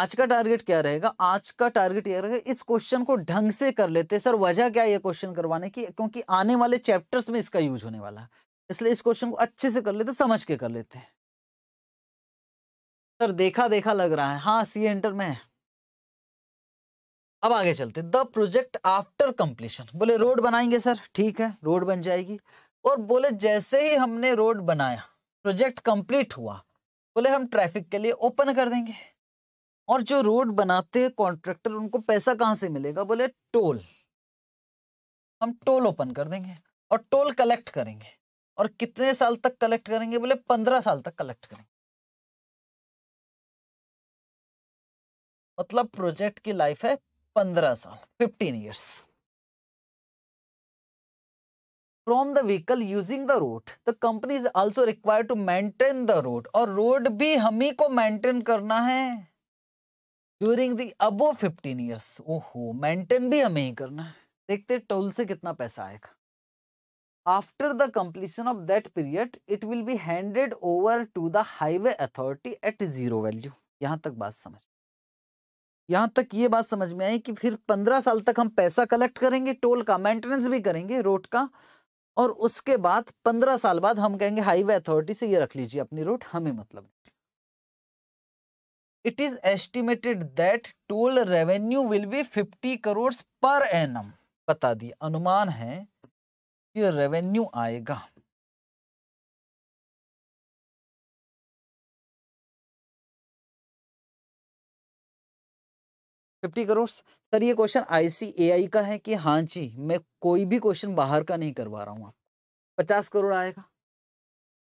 आज का टारगेट क्या रहेगा आज का टारगेट यह रहेगा इस क्वेश्चन को ढंग से कर लेते सर वजह क्या है ये क्वेश्चन करवाने की क्योंकि आने वाले चैप्टर्स में इसका यूज होने वाला है इसलिए इस क्वेश्चन को अच्छे से कर लेते समझ के कर लेते हैं सर देखा देखा लग रहा है हाँ सी एंटर में है अब आगे चलते द प्रोजेक्ट आफ्टर कंप्लीशन बोले रोड बनाएंगे सर ठीक है रोड बन जाएगी और बोले जैसे ही हमने रोड बनाया प्रोजेक्ट कंप्लीट हुआ बोले हम ट्रैफिक के लिए ओपन कर देंगे और जो रोड बनाते हैं कॉन्ट्रेक्टर उनको पैसा कहाँ से मिलेगा बोले टोल हम टोल ओपन कर देंगे और टोल कलेक्ट करेंगे और कितने साल तक कलेक्ट करेंगे बोले पंद्रह साल तक कलेक्ट करेंगे मतलब प्रोजेक्ट की लाइफ है पंद्रह साल fifteen years from the vehicle using the road the company is also required to maintain the road और रोड भी हम ही को maintain करना है during the above fifteen years ओहो मेंटेन भी हमें ही करना है देखते टोल से कितना पैसा आएगा after the completion of that period it will be handed over to the highway authority at zero value यहां तक बात समझ यहाँ तक ये बात समझ में आई कि फिर पंद्रह साल तक हम पैसा कलेक्ट करेंगे टोल का मेंटेनेंस भी करेंगे रोड का और उसके बाद पंद्रह साल बाद हम कहेंगे हाईवे अथॉरिटी से ये रख लीजिए अपनी रोड हमें मतलब it is estimated that toll revenue will be fifty crore पर एनम बता दिया अनुमान है कि रेवेन्यू आएगा फिफ्टी करोड़ सर ये क्वेश्चन आईसीएआई का है कि हाँ जी मैं कोई भी क्वेश्चन बाहर का नहीं करवा रहा हूँ आप पचास करोड़ आएगा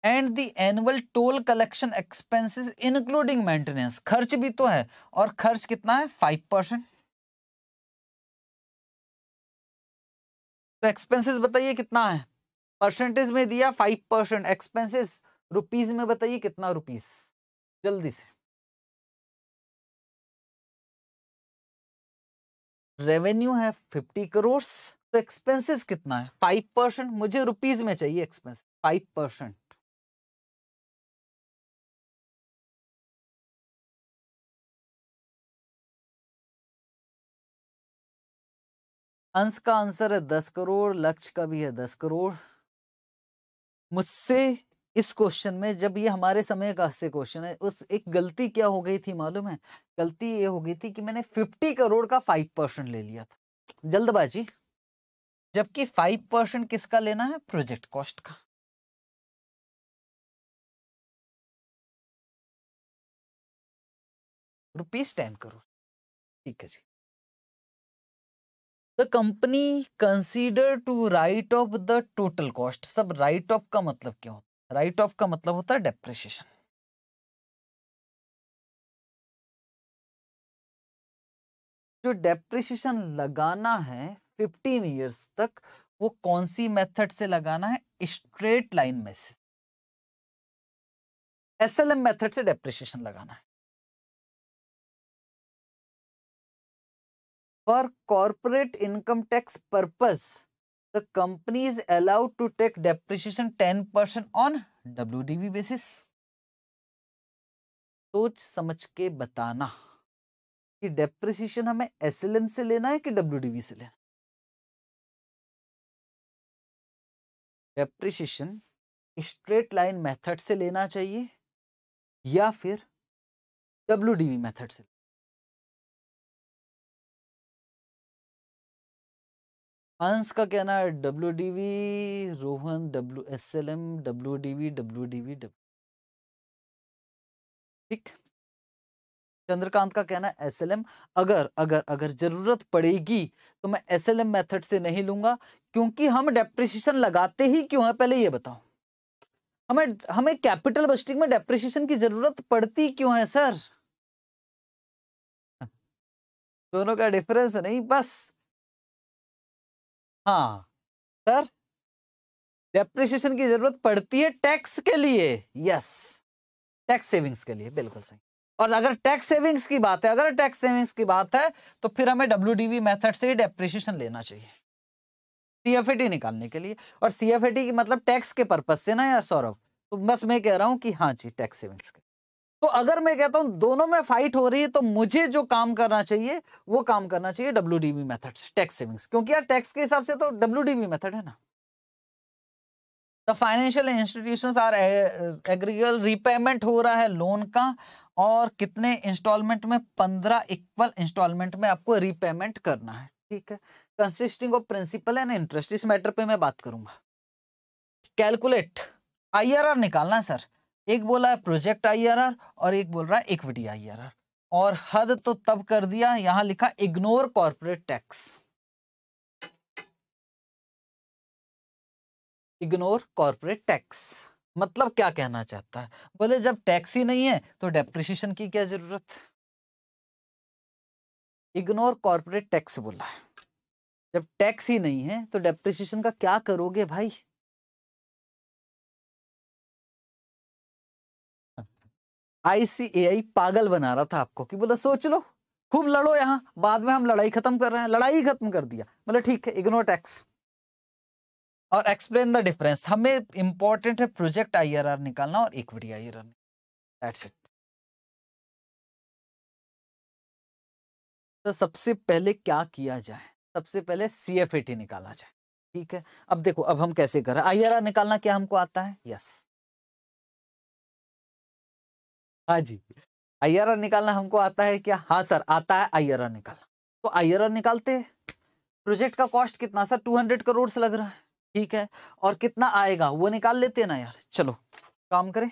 and the annual toll collection expenses including maintenance खर्च भी तो है और खर्च कितना है फाइव परसेंट तो एक्सपेंसेस बताइए कितना है परसेंटेज में दिया फाइव परसेंट एक्सपेंसिस रुपीज में बताइए कितना रुपीज जल्दी से रेवेन्यू है फिफ्टी करोड़ तो एक्सपेंसेस कितना है फाइव परसेंट मुझे रुपीज में चाहिए एक्सपेंस फाइव परसेंट अंश का आंसर है दस करोड़ लक्ष्य का भी है दस करोड़ मुझसे इस क्वेश्चन में जब ये हमारे समय का से क्वेश्चन है उस एक गलती क्या हो गई थी मालूम है गलती ये हो गई थी कि मैंने फिफ्टी करोड़ का फाइव परसेंट ले लिया था जल्दबाजी जबकि फाइव परसेंट किसका लेना है प्रोजेक्ट कॉस्ट का रुपीज टेन करोड़ ठीक है जी the company consider to write off the total cost सब राइट ऑफ का मतलब क्या होता राइट ऑफ का मतलब होता है डेप्रेशिएशन जो डेप्रेशिएशन लगाना है 15 इयर्स तक वो कौन सी मेथड से लगाना है स्ट्रेट लाइन में से एसएलएम मेथड से डेप्रेशिएशन लगाना है for corporate income tax purpose the company is allowed to take depreciation 10% on WDV basis. सोच समझ के बताना कि डेप्रिसिएशन हमें एस से लेना है कि डब्ल्यू से लेना डेप्रिसिएशन स्ट्रेट लाइन मेथड से लेना चाहिए या फिर डब्ल्यू मेथड से अंश का कहना है W D V Rohan W S L M W D V W D V W ठीक चंद्रकांत का कहना है एस एल एम अगर अगर अगर जरूरत पड़ेगी तो मैं एस एल एम मेथड से नहीं लूंगा क्योंकि हम डेप्रिशिएशन लगाते ही क्यों है पहले ये बताओ हमें हमें कैपिटल बस्टिंग में डेप्रिशिएशन की जरूरत पड़ती क्यों है सर दोनों का डिफरेंस नहीं बस हाँ सर डेप्रिसिएशन की जरूरत पड़ती है टैक्स के लिए यस टैक्स सेविंग्स के लिए बिल्कुल सही और अगर टैक्स सेविंग्स की बात है अगर टैक्स सेविंग्स की बात है तो फिर हमें डब्ल्यू मेथड से ही डेप्रिसिएशन लेना चाहिए सीएफएटी निकालने के लिए और सीएफएटी की मतलब टैक्स के पर्पज से ना यार सौरभ तो बस मैं कह रहा हूँ कि हाँ जी टैक्स सेविंग्स के तो अगर मैं कहता हूं दोनों में फाइट हो रही है तो मुझे जो काम करना चाहिए वो काम करना चाहिए W DB method tax savings क्योंकि यार टैक्स के हिसाब से तो डब्ल्यू डीबी मेथड है ना the financial institution are agreeable repayment हो रहा है लोन का और कितने इंस्टॉलमेंट में पंद्रह इक्वल इंस्टॉलमेंट में आपको रिपेमेंट करना है ठीक है consisting of principal and interest इस मैटर पे मैं बात करूंगा कैलकुलेट आईआरआर निकालना सर एक बोला है प्रोजेक्ट आर और एक बोल रहा है इक्विटी आर और हद तो तब कर दिया यहां लिखा ignore corporate tax ignore corporate tax मतलब क्या कहना चाहता है बोले जब टैक्स ही नहीं है तो डेप्रिशिएशन की क्या जरूरत इग्नोर कॉर्पोरेट टैक्स बोला है जब टैक्स ही नहीं है तो डेप्रिशिएशन का क्या करोगे भाई आईसीएआई पागल बना रहा था आपको कि बोला सोच लो खूब लड़ो यहां बाद में हम लड़ाई खत्म कर रहे हैं लड़ाई खत्म कर दिया मतलब ठीक है इग्नोर टैक्स और एक्सप्लेन द डिफरेंस हमें इंपॉर्टेंट है प्रोजेक्ट आईआरआर निकालना और इक्विटी आईआरआर दैट्स इट तो सबसे पहले क्या किया जाए सबसे पहले सी निकाला जाए ठीक है अब देखो अब हम कैसे कर रहे करें आईआरआर निकालना क्या हमको आता है यस yes. हाँ जी आई आर निकालना हमको आता है क्या हाँ सर आता है आई आर निकालना तो आई आर निकालते प्रोजेक्ट का कॉस्ट कितना सर टू हंड्रेड करोड़ से लग रहा है ठीक है और कितना आएगा वो निकाल लेते हैं ना यार चलो काम करें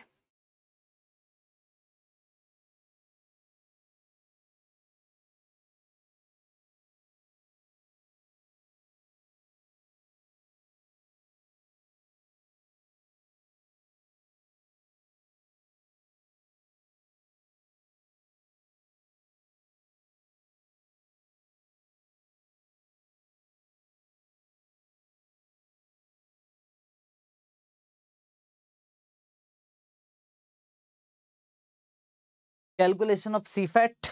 कैलकुलेशन ऑफ सीफेट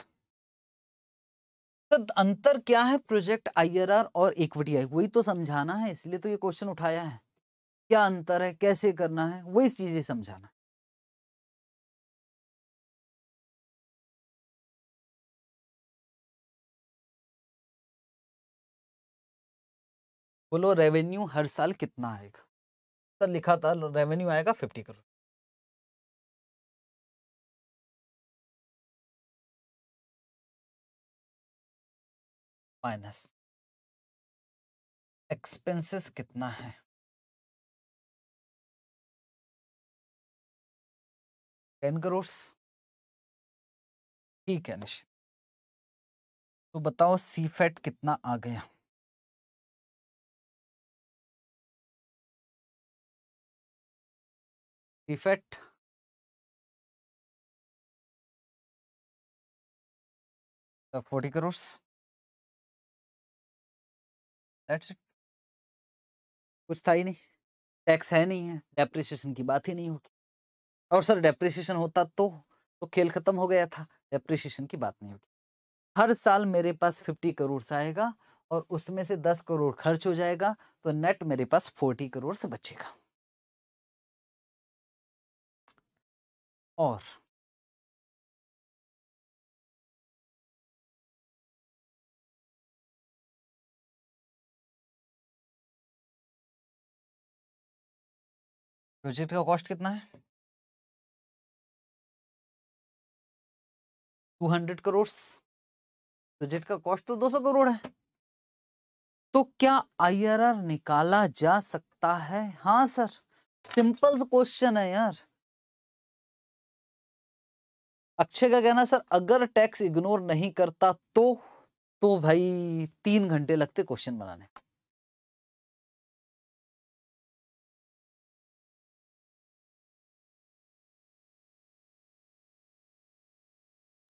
तो अंतर क्या है प्रोजेक्ट आईआरआर और इक्विटी आई वही तो समझाना है इसलिए तो ये क्वेश्चन उठाया है क्या अंतर है कैसे करना है वही चीजें समझाना है बोलो रेवेन्यू हर साल कितना आएगा सर तो लिखा था रेवेन्यू आएगा फिफ्टी करोड़ माइनस एक्सपेंसेस कितना है टेन करोड़ ठीक है निश्चित तो बताओ सी फैट कितना आ गया C fat forty crore that's it कुछ था ही नहीं टैक्स है नहीं है डेप्रिसिएशन की बात ही नहीं होगी और सर डेप्रिसिएशन होता तो तो खेल खत्म हो गया था डेप्रिसिएशन की बात नहीं होगी हर साल मेरे पास फिफ्टी करोड़ आएगा और उसमें से दस करोड़ खर्च हो जाएगा तो नेट मेरे पास फोर्टी करोड़ से बचेगा और प्रोजेक्ट का कॉस्ट कितना है टू हंड्रेड करोड़ प्रोजेक्ट का कॉस्ट तो दो सौ करोड़ है तो क्या आईआरआर निकाला जा सकता है हाँ सर सिंपल क्वेश्चन है यार अक्षय का कहना सर अगर टैक्स इग्नोर नहीं करता तो तो भाई तीन घंटे लगते क्वेश्चन बनाने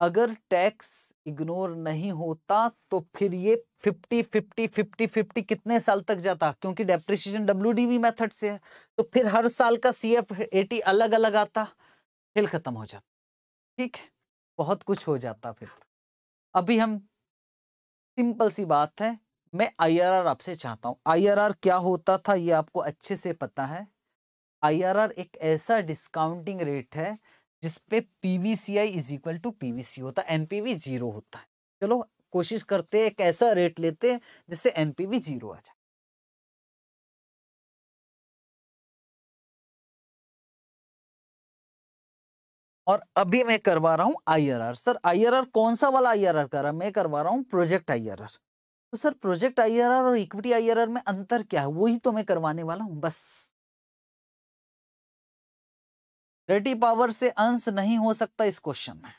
अगर टैक्स इग्नोर नहीं होता तो फिर ये 50 50 50 50 कितने साल तक जाता क्योंकि डेप्रिशिएशन डब्ल्यू मेथड से है तो फिर हर साल का सी एफ टी अलग अलग आता खेल खत्म हो जाता ठीक है बहुत कुछ हो जाता फिर अभी हम सिंपल सी बात है मैं आईआरआर आपसे चाहता हूँ आईआरआर क्या होता था ये आपको अच्छे से पता है आईआरआर एक ऐसा डिस्काउंटिंग रेट है जिसपे PVCI is equal to PVC होता है एनपीवी जीरो होता है चलो कोशिश करते एक ऐसा रेट लेते हैं जिससे एनपीवी जीरो आ जाए और अभी मैं करवा रहा हूं आईआरआर सर आईआरआर कौन सा वाला आईआरआर कर रहा मैं करवा रहा हूं प्रोजेक्ट आईआरआर तो सर प्रोजेक्ट आईआरआर और इक्विटी आईआरआर में अंतर क्या है वही तो मैं करवाने वाला हूं बस डर्टी पावर से अंश नहीं हो सकता इस क्वेश्चन में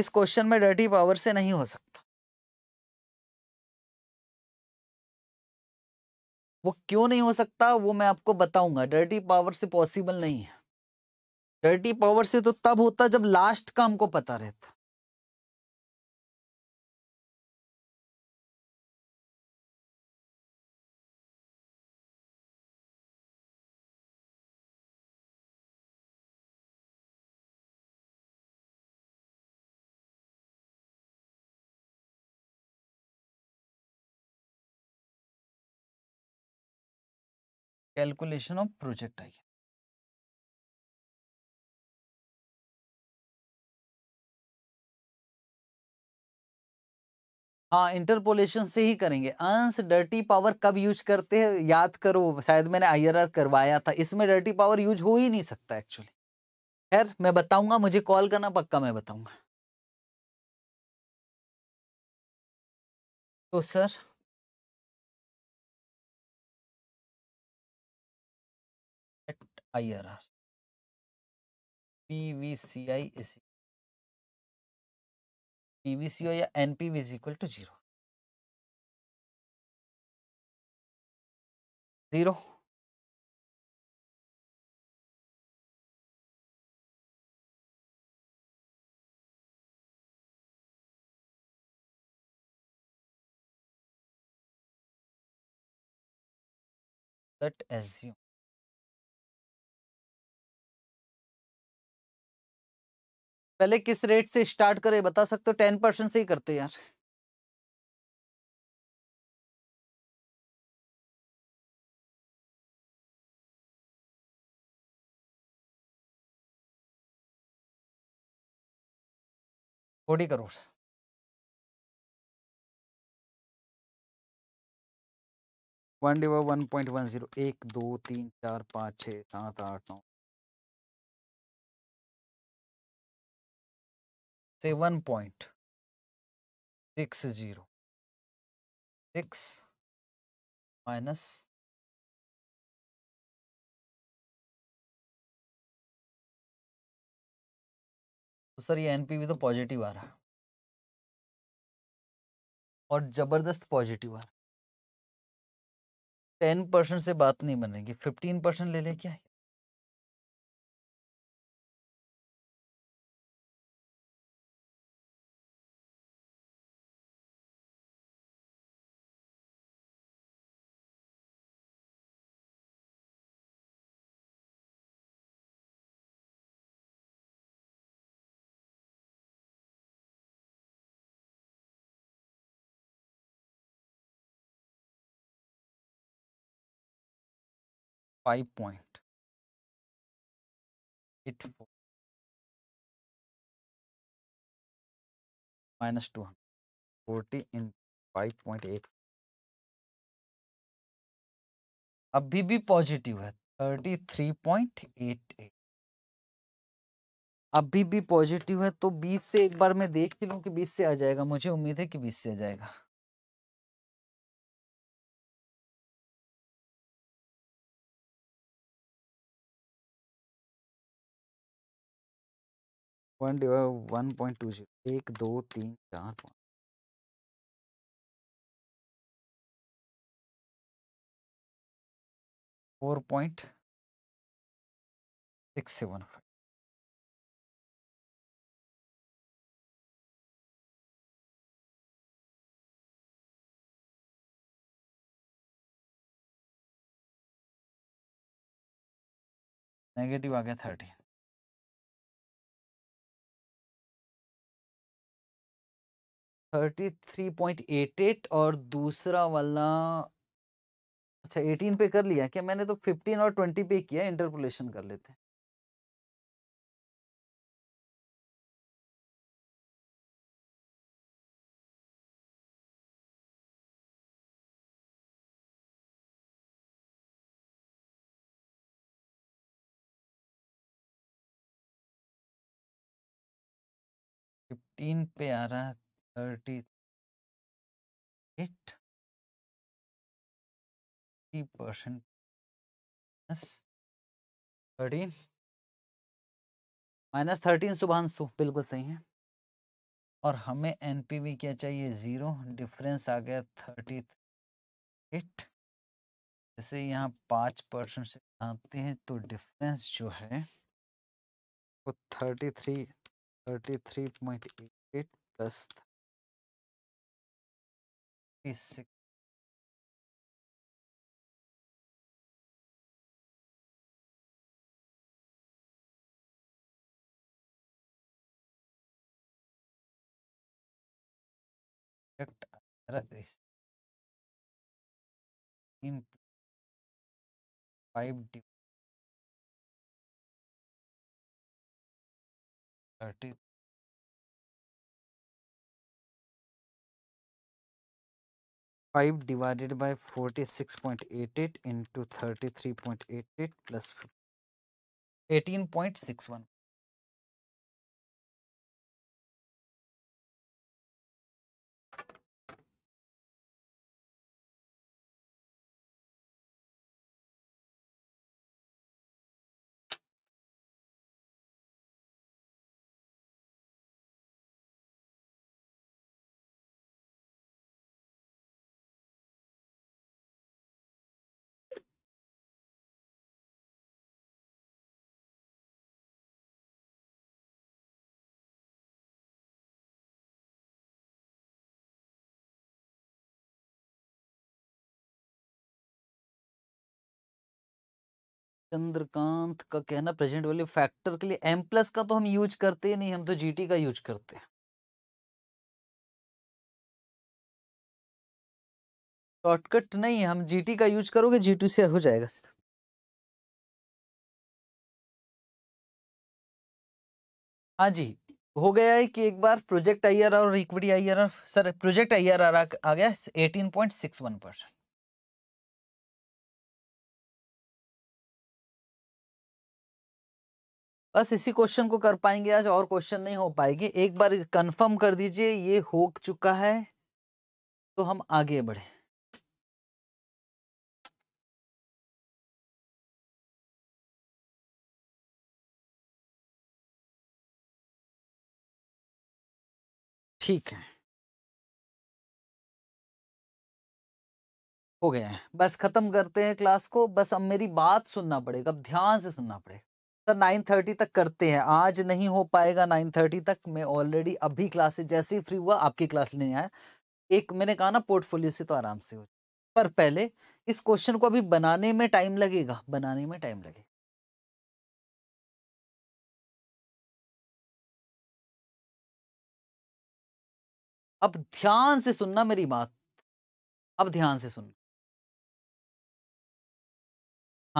इस क्वेश्चन में डर्टी पावर से नहीं हो सकता वो क्यों नहीं हो सकता वो मैं आपको बताऊंगा डर्टी पावर से पॉसिबल नहीं है डर्टी पावर से तो तब होता जब लास्ट का हमको पता रहता कैलकुलेशन ऑफ प्रोजेक्टाइल हाँ इंटरपोलेशन से ही करेंगे अंश डर्टी पावर कब यूज करते हैं याद करो शायद मैंने आईआरआर करवाया था इसमें डर्टी पावर यूज हो ही नहीं सकता एक्चुअली खैर मैं बताऊंगा मुझे कॉल करना पक्का मैं बताऊंगा तो sir I R R P V C I is P V C O या N P V is equal to zero zero let assume पहले किस रेट से स्टार्ट करें बता सकते हो टेन परसेंट से ही करते यार forty crore one divide one point one zero एक दो तीन चार पाँच छः सात आठ नौ say 1.60 6 minus 1 तो सर ये एनपीवी तो पॉजिटिव आ रहा और जबरदस्त पॉजिटिव आ रहा टेन परसेंट से बात नहीं बनेगी फिफ्टीन परसेंट ले ले क्या है five point eight four minus two hundred forty in five point eight अभी भी पॉजिटिव है thirty three point eight eight अभी भी पॉजिटिव है तो बीस से एक बार मैं देख ही लूँ कि बीस से आ जाएगा मुझे उम्मीद है कि बीस से आ जाएगा one one point two zero एक दो तीन चार पाँच four point six seven five negative आ गया thirteen thirty three point eight eight और दूसरा वाला अच्छा एटीन पे कर लिया क्या मैंने तो फिफ्टीन और ट्वेंटी पे किया इंटरपोलेशन कर लेते हैं फिफ्टीन पे आ रहा है thirty percent minus thirteen minus thirteen Shubhanshu बिल्कुल सही है और हमें एनपीवी क्या चाहिए जीरो डिफरेंस आ गया थर्टी एट जैसे यहाँ पाँच परसेंट से आते हैं तो डिफरेंस जो है वो thirty three thirty three point eight plus basic this in five thirty 5 divided by 46.88 into 33.88 plus 18.61 Chandrakant का कहना प्रेजेंट वैल्यू फैक्टर के लिए एम प्लस का तो हम यूज करते ही नहीं हम तो जीटी का यूज करते हैं शॉर्टकट नहीं हम जीटी का यूज करोगे जीटी से हो जाएगा हाँ जी हो गया है कि एक बार प्रोजेक्ट आईआरआर और equity IRR sir project IRR आ गया 18.61 परसेंट बस इसी क्वेश्चन को कर पाएंगे आज और क्वेश्चन नहीं हो पाएगी एक बार कंफर्म कर दीजिए ये हो चुका है तो हम आगे बढ़े ठीक है हो गया है बस खत्म करते हैं क्लास को बस अब मेरी बात सुनना पड़ेगा अब ध्यान से सुनना पड़ेगा तो नाइन थर्टी तक करते हैं आज नहीं हो पाएगा नाइन थर्टी तक मैं ऑलरेडी अभी क्लासेज जैसे ही फ्री हुआ आपकी क्लास लेने आया एक मैंने कहा ना पोर्टफोलियो से तो आराम से हो पर पहले इस क्वेश्चन को अभी बनाने में टाइम लगेगा बनाने में टाइम लगेगा अब ध्यान से सुनना मेरी बात अब ध्यान से सुनना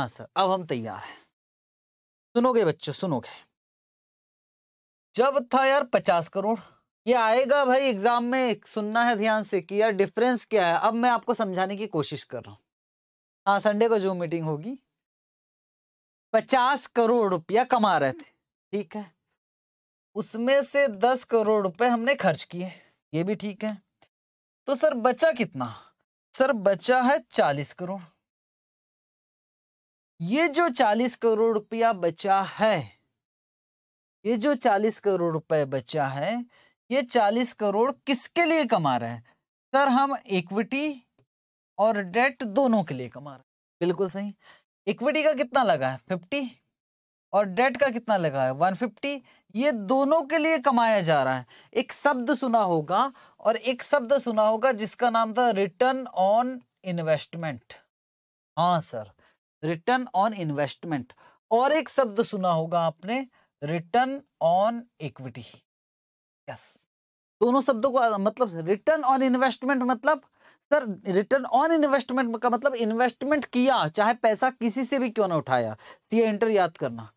हाँ सर अब हम तैयार हैं सुनोगे बच्चों सुनोगे जब था यार पचास करोड़ ये आएगा भाई एग्जाम में सुनना है ध्यान से कि यार डिफरेंस क्या है अब मैं आपको समझाने की कोशिश कर रहा हूँ हाँ संडे को जो मीटिंग होगी पचास करोड़ रुपया कमा रहे थे ठीक है उसमें से दस करोड़ रुपए हमने खर्च किए ये भी ठीक है तो सर बचा कितना सर बचा है चालीस करोड़ ये जो चालीस करोड़ रुपया बचा है ये जो चालीस करोड़ रुपए बचा है ये चालीस करोड़ किसके लिए कमा रहे हैं सर हम इक्विटी और डेट दोनों के लिए कमा रहे हैं बिल्कुल सही इक्विटी का कितना लगा है फिफ्टी और डेट का कितना लगा है वन फिफ्टी ये दोनों के लिए कमाया जा रहा है एक शब्द सुना होगा और एक शब्द सुना होगा जिसका नाम था रिटर्न ऑन इन्वेस्टमेंट हाँ सर रिटर्न ऑन इन्वेस्टमेंट और एक शब्द सुना होगा आपने रिटर्न ऑन इक्विटी यस दोनों शब्दों को मतलब रिटर्न ऑन इन्वेस्टमेंट मतलब सर रिटर्न ऑन इन्वेस्टमेंट का मतलब इन्वेस्टमेंट किया चाहे पैसा किसी से भी क्यों ना उठाया सी एंटर याद करना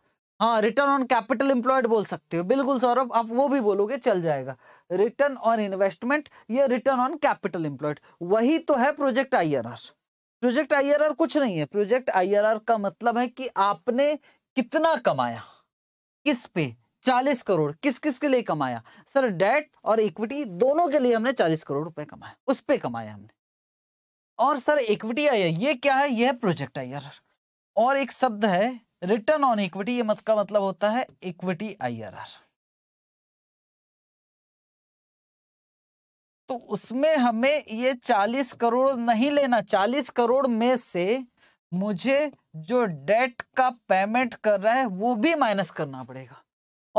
हाँ रिटर्न ऑन कैपिटल इंप्लॉयड बोल सकते हो बिल्कुल सौरभ आप वो भी बोलोगे चल जाएगा रिटर्न ऑन इन्वेस्टमेंट या रिटर्न ऑन कैपिटल इंप्लॉयड वही तो है प्रोजेक्ट आई प्रोजेक्ट आईआरआर कुछ नहीं है प्रोजेक्ट आईआरआर का मतलब है कि आपने कितना कमाया किस पे चालीस करोड़ किस किस के लिए कमाया सर डेट और इक्विटी दोनों के लिए हमने चालीस करोड़ रुपए कमाया उस पर कमाया हमने और सर इक्विटी आई ये क्या है यह प्रोजेक्ट आई और एक शब्द है रिटर्न ऑन इक्विटी ये मत का मतलब होता है इक्विटी आई तो उसमें हमें ये चालीस करोड़ नहीं लेना चालीस करोड़ में से मुझे जो डेट का पेमेंट कर रहा है वो भी माइनस करना पड़ेगा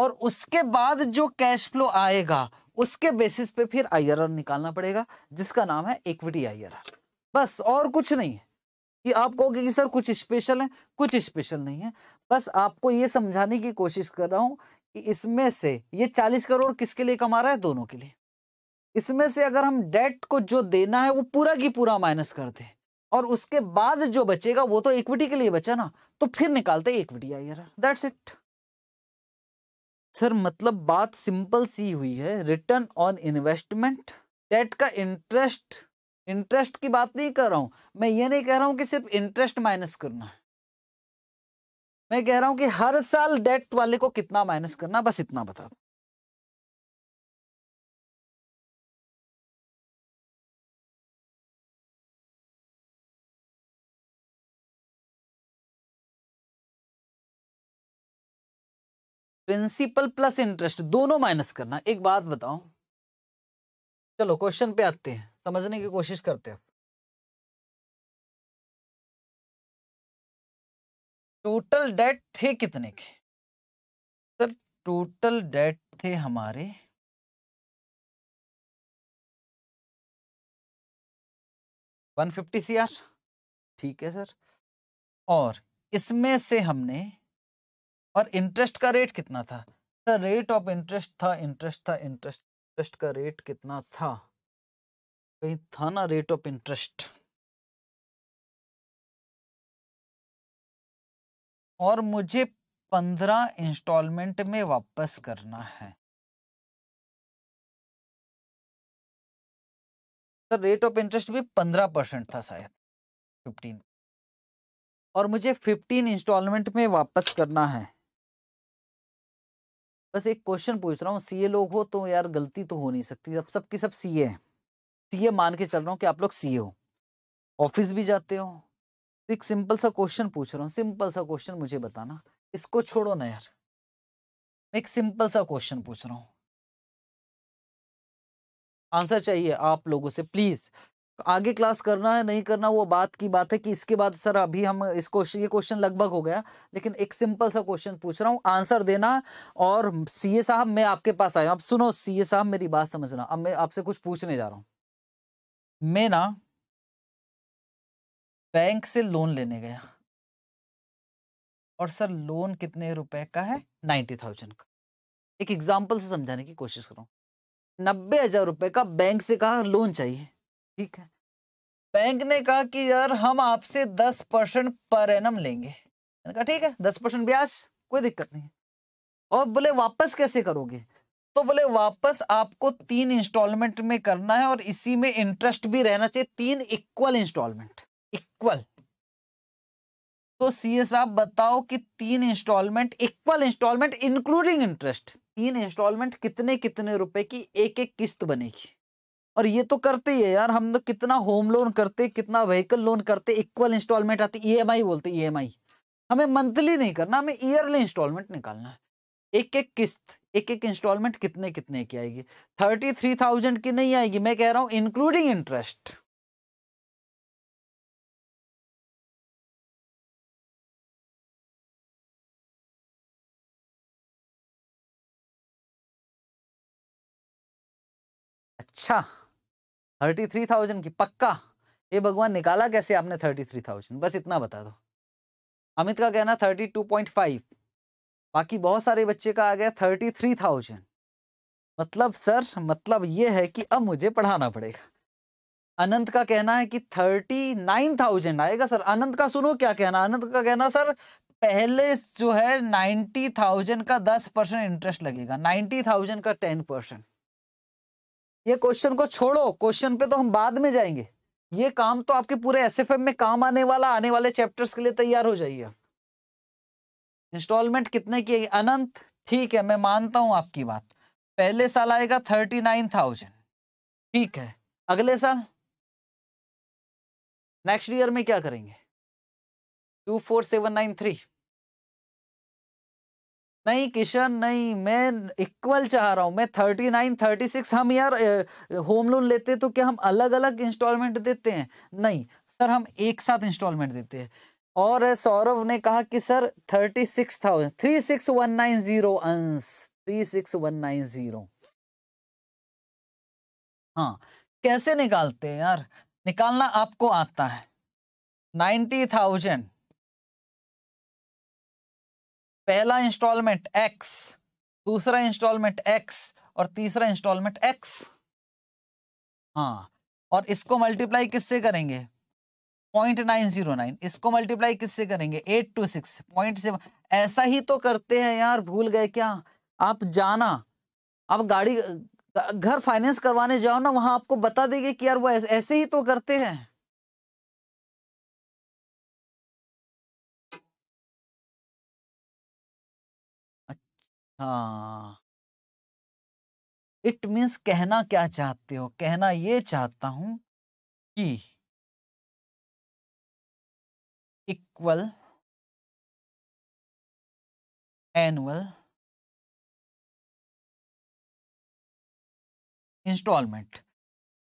और उसके बाद जो कैश फ्लो आएगा उसके बेसिस पे फिर आई निकालना पड़ेगा जिसका नाम है इक्विटी आई बस और कुछ नहीं है कि आप कहोगे कि सर कुछ स्पेशल है कुछ स्पेशल नहीं है बस आपको ये समझाने की कोशिश कर रहा हूँ कि इसमें से ये चालीस करोड़ किसके लिए कमा रहा है दोनों के लिए इसमें से अगर हम डेट को जो देना है वो पूरा की पूरा माइनस कर हैं और उसके बाद जो बचेगा वो तो इक्विटी के लिए बचा ना तो फिर निकालते equity I R that's it sir मतलब बात सिंपल सी हुई है रिटर्न ऑन इन्वेस्टमेंट डेट का इंटरेस्ट इंटरेस्ट की बात नहीं कर रहा हूं मैं ये नहीं कह रहा हूं कि सिर्फ इंटरेस्ट माइनस करना है मैं कह रहा हूं कि हर साल डेट वाले को कितना माइनस करना बस इतना बता दो प्रिंसिपल प्लस इंटरेस्ट दोनों माइनस करना एक बात बताओ चलो क्वेश्चन पे आते हैं समझने की कोशिश करते हैं टोटल डेट थे कितने के सर टोटल डेट थे हमारे वन फिफ्टी सी आर ठीक है सर और इसमें से हमने और इंटरेस्ट का रेट कितना था रेट ऑफ इंटरेस्ट था इंटरेस्ट था इंटरेस्ट इंटरेस्ट का रेट कितना था कहीं था ना रेट ऑफ इंटरेस्ट और मुझे पंद्रह इंस्टॉलमेंट में वापस करना है सर रेट ऑफ इंटरेस्ट भी पंद्रह परसेंट था शायद फिफ्टीन और मुझे फिफ्टीन इंस्टॉलमेंट में वापस करना है बस एक क्वेश्चन पूछ रहा हूँ सीए लोग हो तो यार गलती तो हो नहीं सकती अब सब की सब सीए हैं सीए मान के चल रहा हूँ कि आप लोग सीए हो ऑफिस भी जाते हो तो एक सिंपल सा क्वेश्चन पूछ रहा हूँ सिंपल सा क्वेश्चन मुझे बताना इसको छोड़ो ना यार एक सिंपल सा क्वेश्चन पूछ रहा हूँ आंसर चाहिए आप लोगों से प्लीज आगे क्लास करना है नहीं करना वो बात की बात है कि इसके बाद सर अभी हम इस क्वेश्चन ये क्वेश्चन लगभग हो गया लेकिन एक सिंपल सा क्वेश्चन पूछ रहा हूँ आंसर देना और सीए साहब मैं आपके पास आया अब सुनो सीए साहब मेरी बात समझना अब मैं आपसे कुछ पूछने जा रहा हूँ मैं ना बैंक से लोन लेने गया और सर लोन कितने रुपए का है नाइन्टी थाउजेंड का एक एग्जाम्पल से समझाने की कोशिश करूँ नब्बे हजार रुपए का बैंक से कहा लोन चाहिए ठीक है बैंक ने कहा कि यार हम आपसे दस परसेंट पर एनम लेंगे कहा ठीक है दस परसेंट ब्याज कोई दिक्कत नहीं है और बोले वापस कैसे करोगे तो बोले वापस आपको तीन इंस्टॉलमेंट में करना है और इसी में इंटरेस्ट भी रहना चाहिए तीन इक्वल इंस्टॉलमेंट इक्वल तो सीए साहब बताओ कि तीन instalment equal instalment including interest तीन इंस्टॉलमेंट कितने कितने रुपए की एक एक किस्त बनेगी और ये तो करते ही है यार हम लोग कितना होम लोन करते कितना व्हीकल लोन करते इक्वल इंस्टॉलमेंट आती ई एम आई बोलते ई एम आई हमें मंथली नहीं करना हमें ईयरली इंस्टॉलमेंट निकालना है एक एक किस्त एक एक इंस्टॉलमेंट कितने कितने की आएगी थर्टी थ्री थाउजेंड की नहीं आएगी मैं कह रहा हूं इंक्लूडिंग इंटरेस्ट अच्छा थर्टी थ्री थाउजेंड की पक्का ये भगवान निकाला कैसे आपने थर्टी थ्री थाउजेंड बस इतना बता दो अमित का कहना थर्टी टू पॉइंट फाइव बाकी बहुत सारे बच्चे का आ गया थर्टी थ्री थाउजेंड मतलब सर मतलब ये है कि अब मुझे पढ़ाना पड़ेगा अनंत का कहना है कि थर्टी नाइन थाउजेंड आएगा सर अनंत का सुनो क्या कहना अनंत का कहना सर पहले जो है नाइन्टी थाउजेंड का दस परसेंट इंटरेस्ट लगेगा नाइन्टी थाउजेंड का टेन परसेंट ये क्वेश्चन को छोड़ो क्वेश्चन पे तो हम बाद में जाएंगे ये काम तो आपके पूरे एस में काम आने वाला आने वाले चैप्टर्स के लिए तैयार हो जाइए इंस्टॉलमेंट कितने की है अनंत ठीक है मैं मानता हूं आपकी बात पहले साल आएगा थर्टी नाइन थाउजेंड ठीक है अगले साल नेक्स्ट ईयर में क्या करेंगे two four seven nine three नहीं किशन नहीं मैं इक्वल चाह रहा हूँ मैं थर्टी नाइन थर्टी सिक्स हम यार होम लोन लेते तो क्या हम अलग अलग इंस्टॉलमेंट देते हैं नहीं सर हम एक साथ इंस्टॉलमेंट देते हैं और सौरभ ने कहा कि sir thirty six thousand three six one nine zero Ansh three six one nine zero हाँ कैसे निकालते हैं यार निकालना आपको आता है नाइन्टी थाउजेंड पहला इंस्टॉलमेंट एक्स दूसरा इंस्टॉलमेंट एक्स और तीसरा इंस्टॉलमेंट एक्स हाँ और इसको मल्टीप्लाई किससे करेंगे पॉइंट नाइन जीरो नाइन इसको मल्टीप्लाई किससे करेंगे eight two six point seven ऐसा ही तो करते हैं यार भूल गए क्या आप जाना आप गाड़ी घर फाइनेंस करवाने जाओ ना वहां आपको बता देंगे कि यार वो ऐसे ही तो करते हैं हाँ इट मीन्स कहना क्या चाहते हो कहना ये चाहता हूं कि इक्वल एनुअल इंस्टॉलमेंट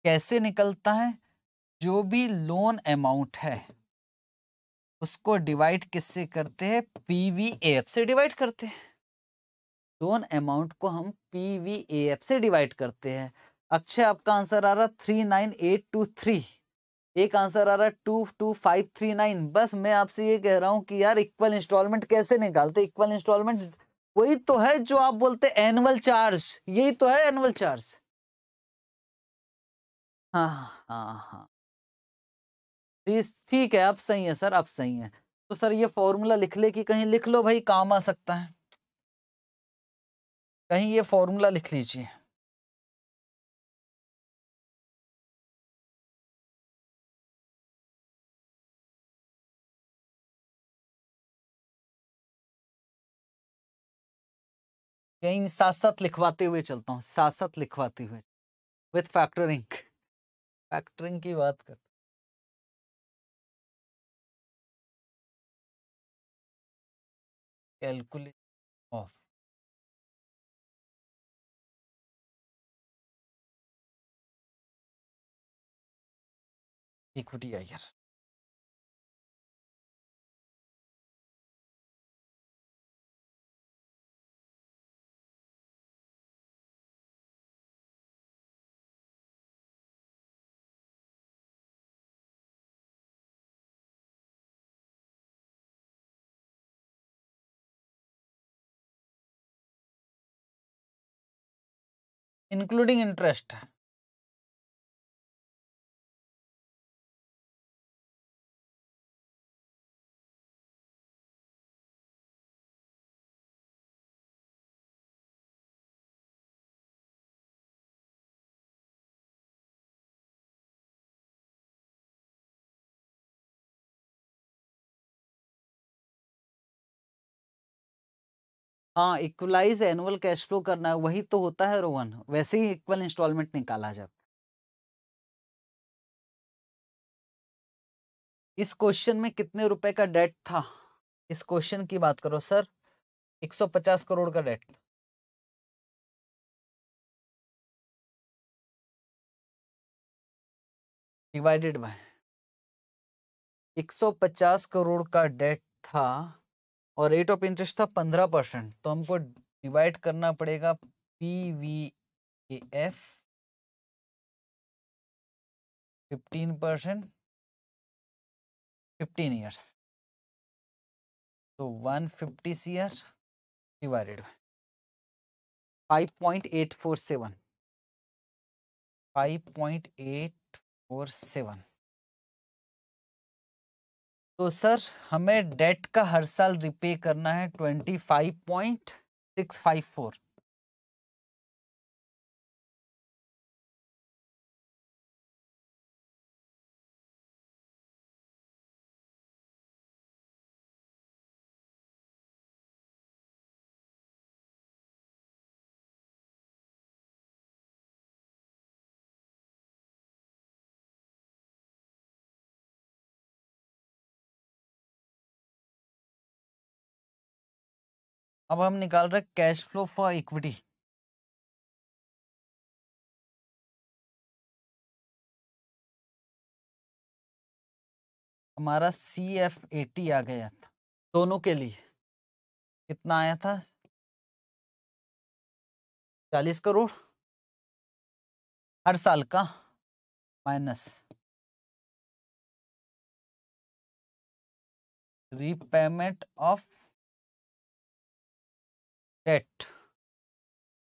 कैसे निकलता है जो भी लोन अमाउंट है उसको डिवाइड किससे करते हैं पीवीएफ से डिवाइड करते हैं लोन अमाउंट को हम पी वी ए एफ से डिवाइड करते हैं अक्षय आपका आंसर आ रहा three nine eight two three एक आंसर आ रहा two two five three nine बस मैं आपसे ये कह रहा हूँ कि यार इक्वल इंस्टॉलमेंट कैसे निकालते इक्वल इंस्टॉलमेंट वही तो है जो आप बोलते एनुअल चार्ज यही तो है एनुअल चार्ज हाँ हाँ हाँ, हाँ। ठीक है अब सही है सर अब सही है तो सर ये फॉर्मूला लिख ले कि कहीं लिख लो भाई काम आ सकता है कहीं ये फॉर्मूला लिख लीजिए कहीं साथ साथ लिखवाते हुए चलता हूं साथ साथ लिखवाते हुए विथ फैक्टरिंग फैक्टरिंग की बात कर calculate of equity here, including interest हाँ इक्वलाइज एनुअल कैश फ्लो करना है वही तो होता है रोहन वैसे ही इक्वल इंस्टॉलमेंट निकाला जाता इस क्वेश्चन में कितने रुपए का डेट था इस क्वेश्चन की बात करो सर 150 करोड़ का डेट था डिवाइडेड बाय 150 करोड़ का डेट था और रेट ऑफ इंटरेस्ट था पंद्रह परसेंट तो हमको डिवाइड करना पड़ेगा P V A F fifteen percent fifteen years तो one fifty C year divided five point eight four seven five point eight four seven तो सर हमें डेट का हर साल रिपे करना है twenty five point six five four अब हम निकाल रहे कैश फ्लो फॉर इक्विटी हमारा सी एफ एटी आ गया था दोनों के लिए कितना आया था चालीस करोड़ हर साल का minus repayment of debt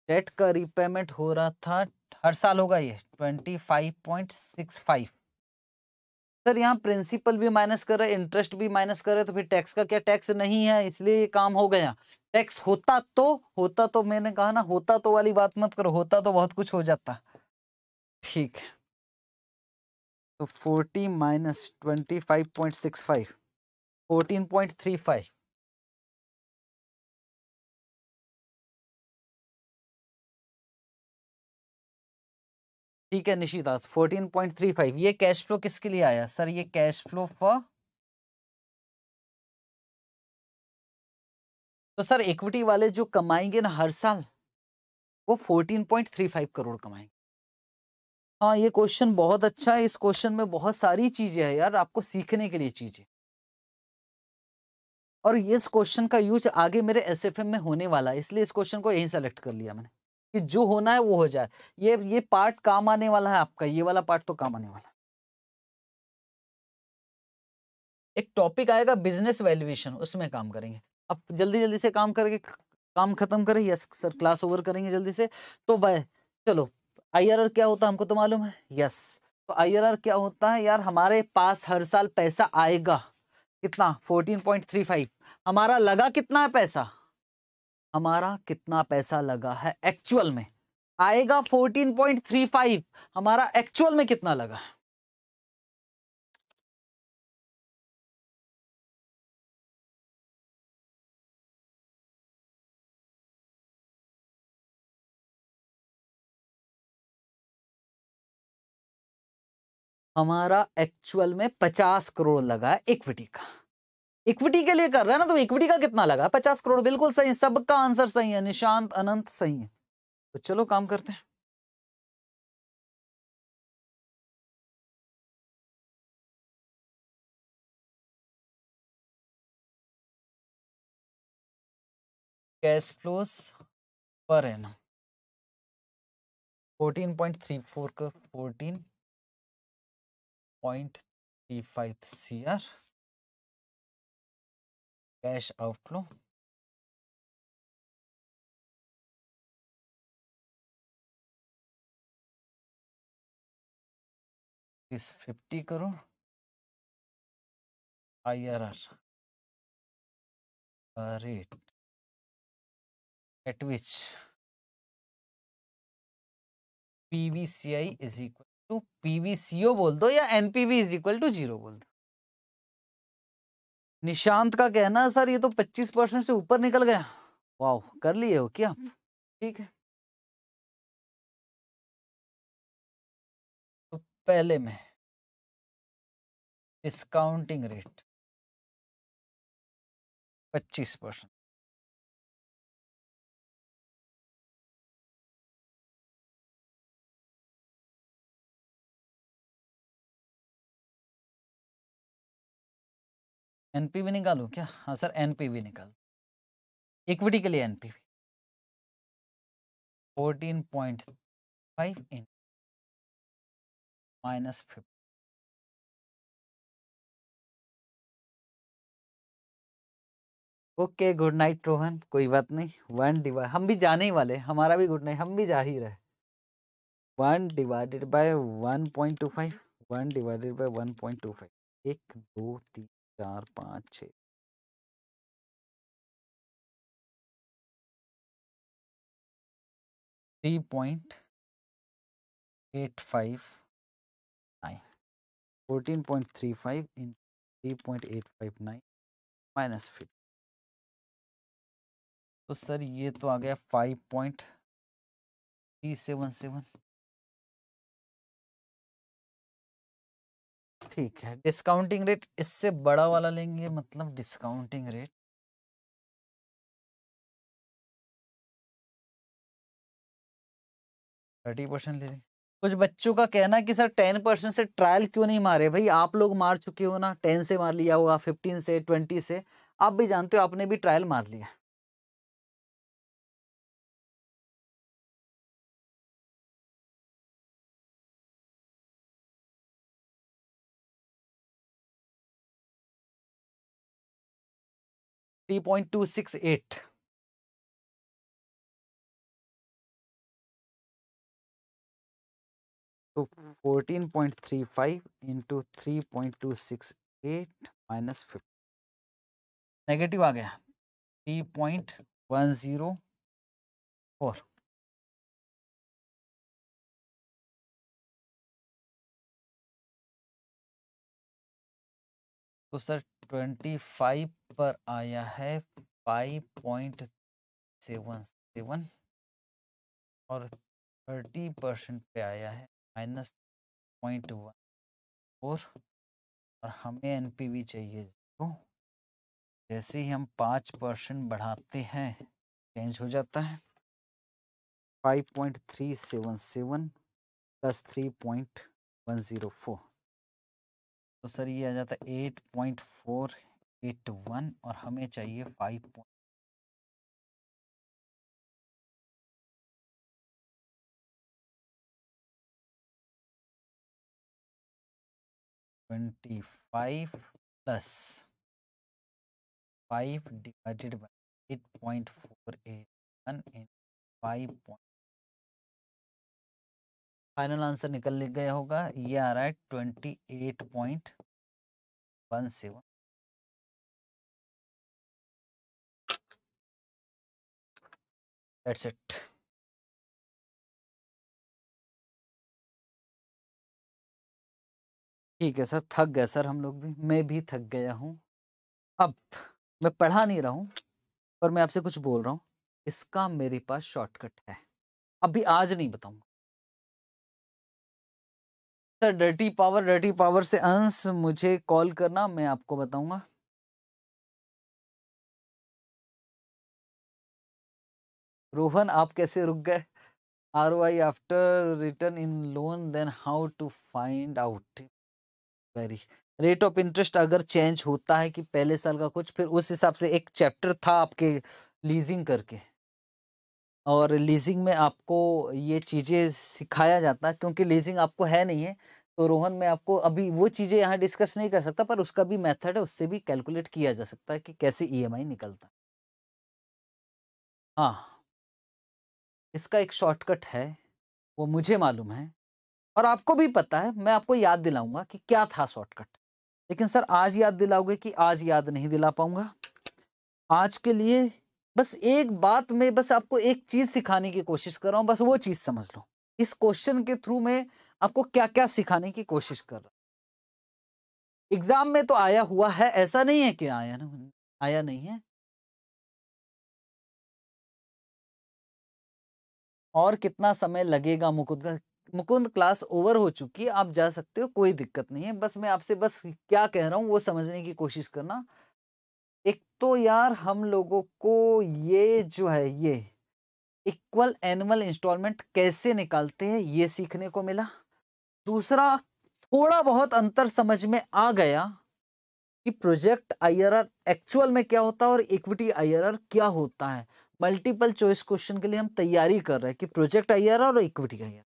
debt का रिपेमेंट हो रहा था हर साल होगा ये twenty five point six five sir यहाँ प्रिंसिपल भी माइनस कर रहे इंटरेस्ट भी माइनस कर रहे तो फिर टैक्स का क्या टैक्स नहीं है इसलिए ये काम हो गया टैक्स होता तो होता तो मैंने कहा ना होता तो वाली बात मत करो होता तो बहुत कुछ हो जाता ठीक है तो forty minus twenty five point six five fourteen point three five ठीक है Nishita fourteen point three five ये कैश फ्लो किसके लिए आया सर ये कैश फ्लो फॉर तो सर इक्विटी वाले जो कमाएंगे ना हर साल वो fourteen point three five crore कमाएंगे हाँ ये क्वेश्चन बहुत अच्छा है इस क्वेश्चन में बहुत सारी चीजें हैं यार आपको सीखने के लिए चीजें और इस क्वेश्चन का यूज आगे मेरे एसएफएम में होने वाला है इसलिए इस क्वेश्चन को यहीं सेलेक्ट कर लिया मैंने कि जो होना है वो हो जाए ये ये पार्ट काम आने वाला है आपका ये वाला पार्ट तो काम आने वाला है एक टॉपिक आएगा बिजनेस वैल्यूएशन उसमें काम करेंगे अब जल्दी जल्दी से काम करके काम खत्म करें यस सर क्लास ओवर करेंगे जल्दी से तो भाई चलो आईआरआर क्या होता है हमको तो मालूम है यस तो आईआरआर क्या होता है यार हमारे पास हर साल पैसा आएगा कितना फाइव हमारा लगा कितना है पैसा हमारा कितना पैसा लगा है एक्चुअल में आएगा 14.35 हमारा एक्चुअल में कितना लगा है हमारा एक्चुअल में पचास करोड़ लगा है इक्विटी का इक्विटी के लिए कर रहे हैं ना तो इक्विटी का कितना लगा पचास करोड़ बिल्कुल सही है सबका आंसर सही है निशांत अनंत सही है तो चलो काम करते हैं कैश फ्लोस पर है ना फोर्टीन पॉइंट थ्री फोर का fourteen point three five C R cash outflow इस fifty crore I R R rate at which PVCI is equal to PVCO बोल दो या NPV is equal to zero बोल दो निशांत का कहना है सर ये तो 25 परसेंट से ऊपर निकल गया वाह कर लिए हो क्या हम्म। ठीक है तो पहले में डिस्काउंटिंग रेट 25 परसेंट एनपीवी निकालूं क्या हाँ सर एनपीवी निकाल इक्विटी के लिए NPV fourteen point five in minus fifty okay good night Rohan कोई बात नहीं वन डिवाइड हम भी जाने ही वाले हमारा भी गुड नाइट हम भी जा ही रहे one divided by one point two five one divided by one point two five एक दो तीन चार पाँच छ three point eight five nine fourteen point three five in three point eight five nine minus fifty तो sir ये तो आ गया five point three seven seven ठीक है डिस्काउंटिंग रेट इससे बड़ा वाला लेंगे मतलब डिस्काउंटिंग रेट थर्टी परसेंट ले लेंगे कुछ बच्चों का कहना कि सर टेन परसेंट से ट्रायल क्यों नहीं मारे भाई आप लोग मार चुके हो ना टेन से मार लिया होगा फिफ्टीन से ट्वेंटी से आप भी जानते हो आपने भी ट्रायल मार लिया पॉइंट टू सिक्स एट तो five into three point two six eight minus fifty negative आ गया three point one zero four तो सर ट्वेंटी फाइव पर आया है फाइव पॉइंट सेवन सेवन और थर्टी परसेंट पे आया है माइनस पॉइंट वन फोर और हमें एनपीवी चाहिए तो जैसे ही हम पाँच परसेंट बढ़ाते हैं चेंज हो जाता है five point three seven seven plus three point one zero four तो सर ये आ जाता है eight point four eight one और हमें चाहिए five point twenty five plus five divided by eight point four eight one in five point final answer निकल गया होगा ये आ रहा है twenty eight point one seven that's it ठीक है सर थक गए सर हम लोग भी मैं भी थक गया हूँ अब मैं पढ़ा नहीं रहा हूँ पर मैं आपसे कुछ बोल रहा हूँ इसका मेरे पास शॉर्टकट है अभी आज नहीं बताऊंगा sir dirty power dirty power से अंश मुझे कॉल करना मैं आपको बताऊंगा रोहन आप कैसे रुक गए R Y after return in loan then how to find out very rate of interest अगर चेंज होता है कि पहले साल का कुछ फिर उस हिसाब से एक चैप्टर था आपके लीजिंग करके और लीजिंग में आपको ये चीज़ें सिखाया जाता क्योंकि लीजिंग आपको है नहीं है तो रोहन मैं आपको अभी वो चीज़ें यहाँ डिस्कस नहीं कर सकता पर उसका भी मेथड है उससे भी कैलकुलेट किया जा सकता है कि कैसे ईएमआई e निकलता हाँ इसका एक शॉर्टकट है वो मुझे मालूम है और आपको भी पता है मैं आपको याद दिलाऊंगा कि क्या था शॉर्टकट लेकिन सर आज याद दिलाओगे कि आज याद नहीं दिला पाऊंगा आज के लिए बस एक बात में बस आपको एक चीज़ सिखाने की कोशिश कर रहा हूँ बस वो चीज़ समझ लो इस क्वेश्चन के थ्रू में आपको क्या क्या सिखाने की कोशिश कर रहा हूँ एग्ज़ाम में तो आया हुआ है ऐसा नहीं है कि आया ना आया नहीं है और कितना समय लगेगा मुकुंद मुकुंद क्लास ओवर हो चुकी है आप जा सकते हो कोई दिक्कत नहीं है बस मैं आपसे बस क्या कह रहा हूँ वो समझने की कोशिश करना एक तो यार हम लोगों को ये जो है ये इक्वल एनुअल इंस्टॉलमेंट कैसे निकालते हैं ये सीखने को मिला दूसरा थोड़ा बहुत अंतर समझ में आ गया कि प्रोजेक्ट आईआरआर एक्चुअल में क्या होता है और इक्विटी आईआरआर क्या होता है मल्टीपल चॉइस क्वेश्चन के लिए हम तैयारी कर रहे हैं कि प्रोजेक्ट आई और इक्विटी आई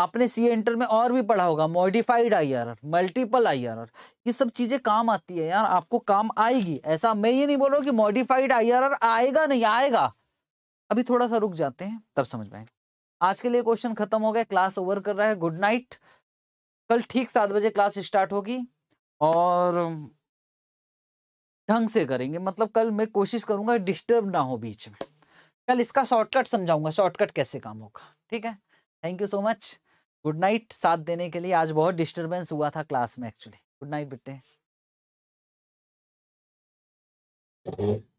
आपने सी इंटर में और भी पढ़ा होगा मॉडिफाइड आई मल्टीपल आई ये सब चीज़ें काम आती है यार आपको काम आएगी ऐसा मैं ये नहीं बोल रहा हूँ कि मॉडिफाइड आई आएगा नहीं आएगा अभी थोड़ा सा रुक जाते हैं तब समझ पाएंगे आज के लिए क्वेश्चन खत्म हो गया क्लास ओवर कर रहा है गुड नाइट कल ठीक सात बजे क्लास स्टार्ट होगी और ढंग से करेंगे मतलब कल मैं कोशिश करूंगा डिस्टर्ब ना हो बीच में कल इसका शॉर्टकट समझाऊंगा शॉर्टकट कैसे काम होगा ठीक है thank you so much good night साथ देने के लिए आज बहुत डिस्टर्बेंस हुआ था क्लास में एक्चुअली गुड नाइट बेटे हम्म।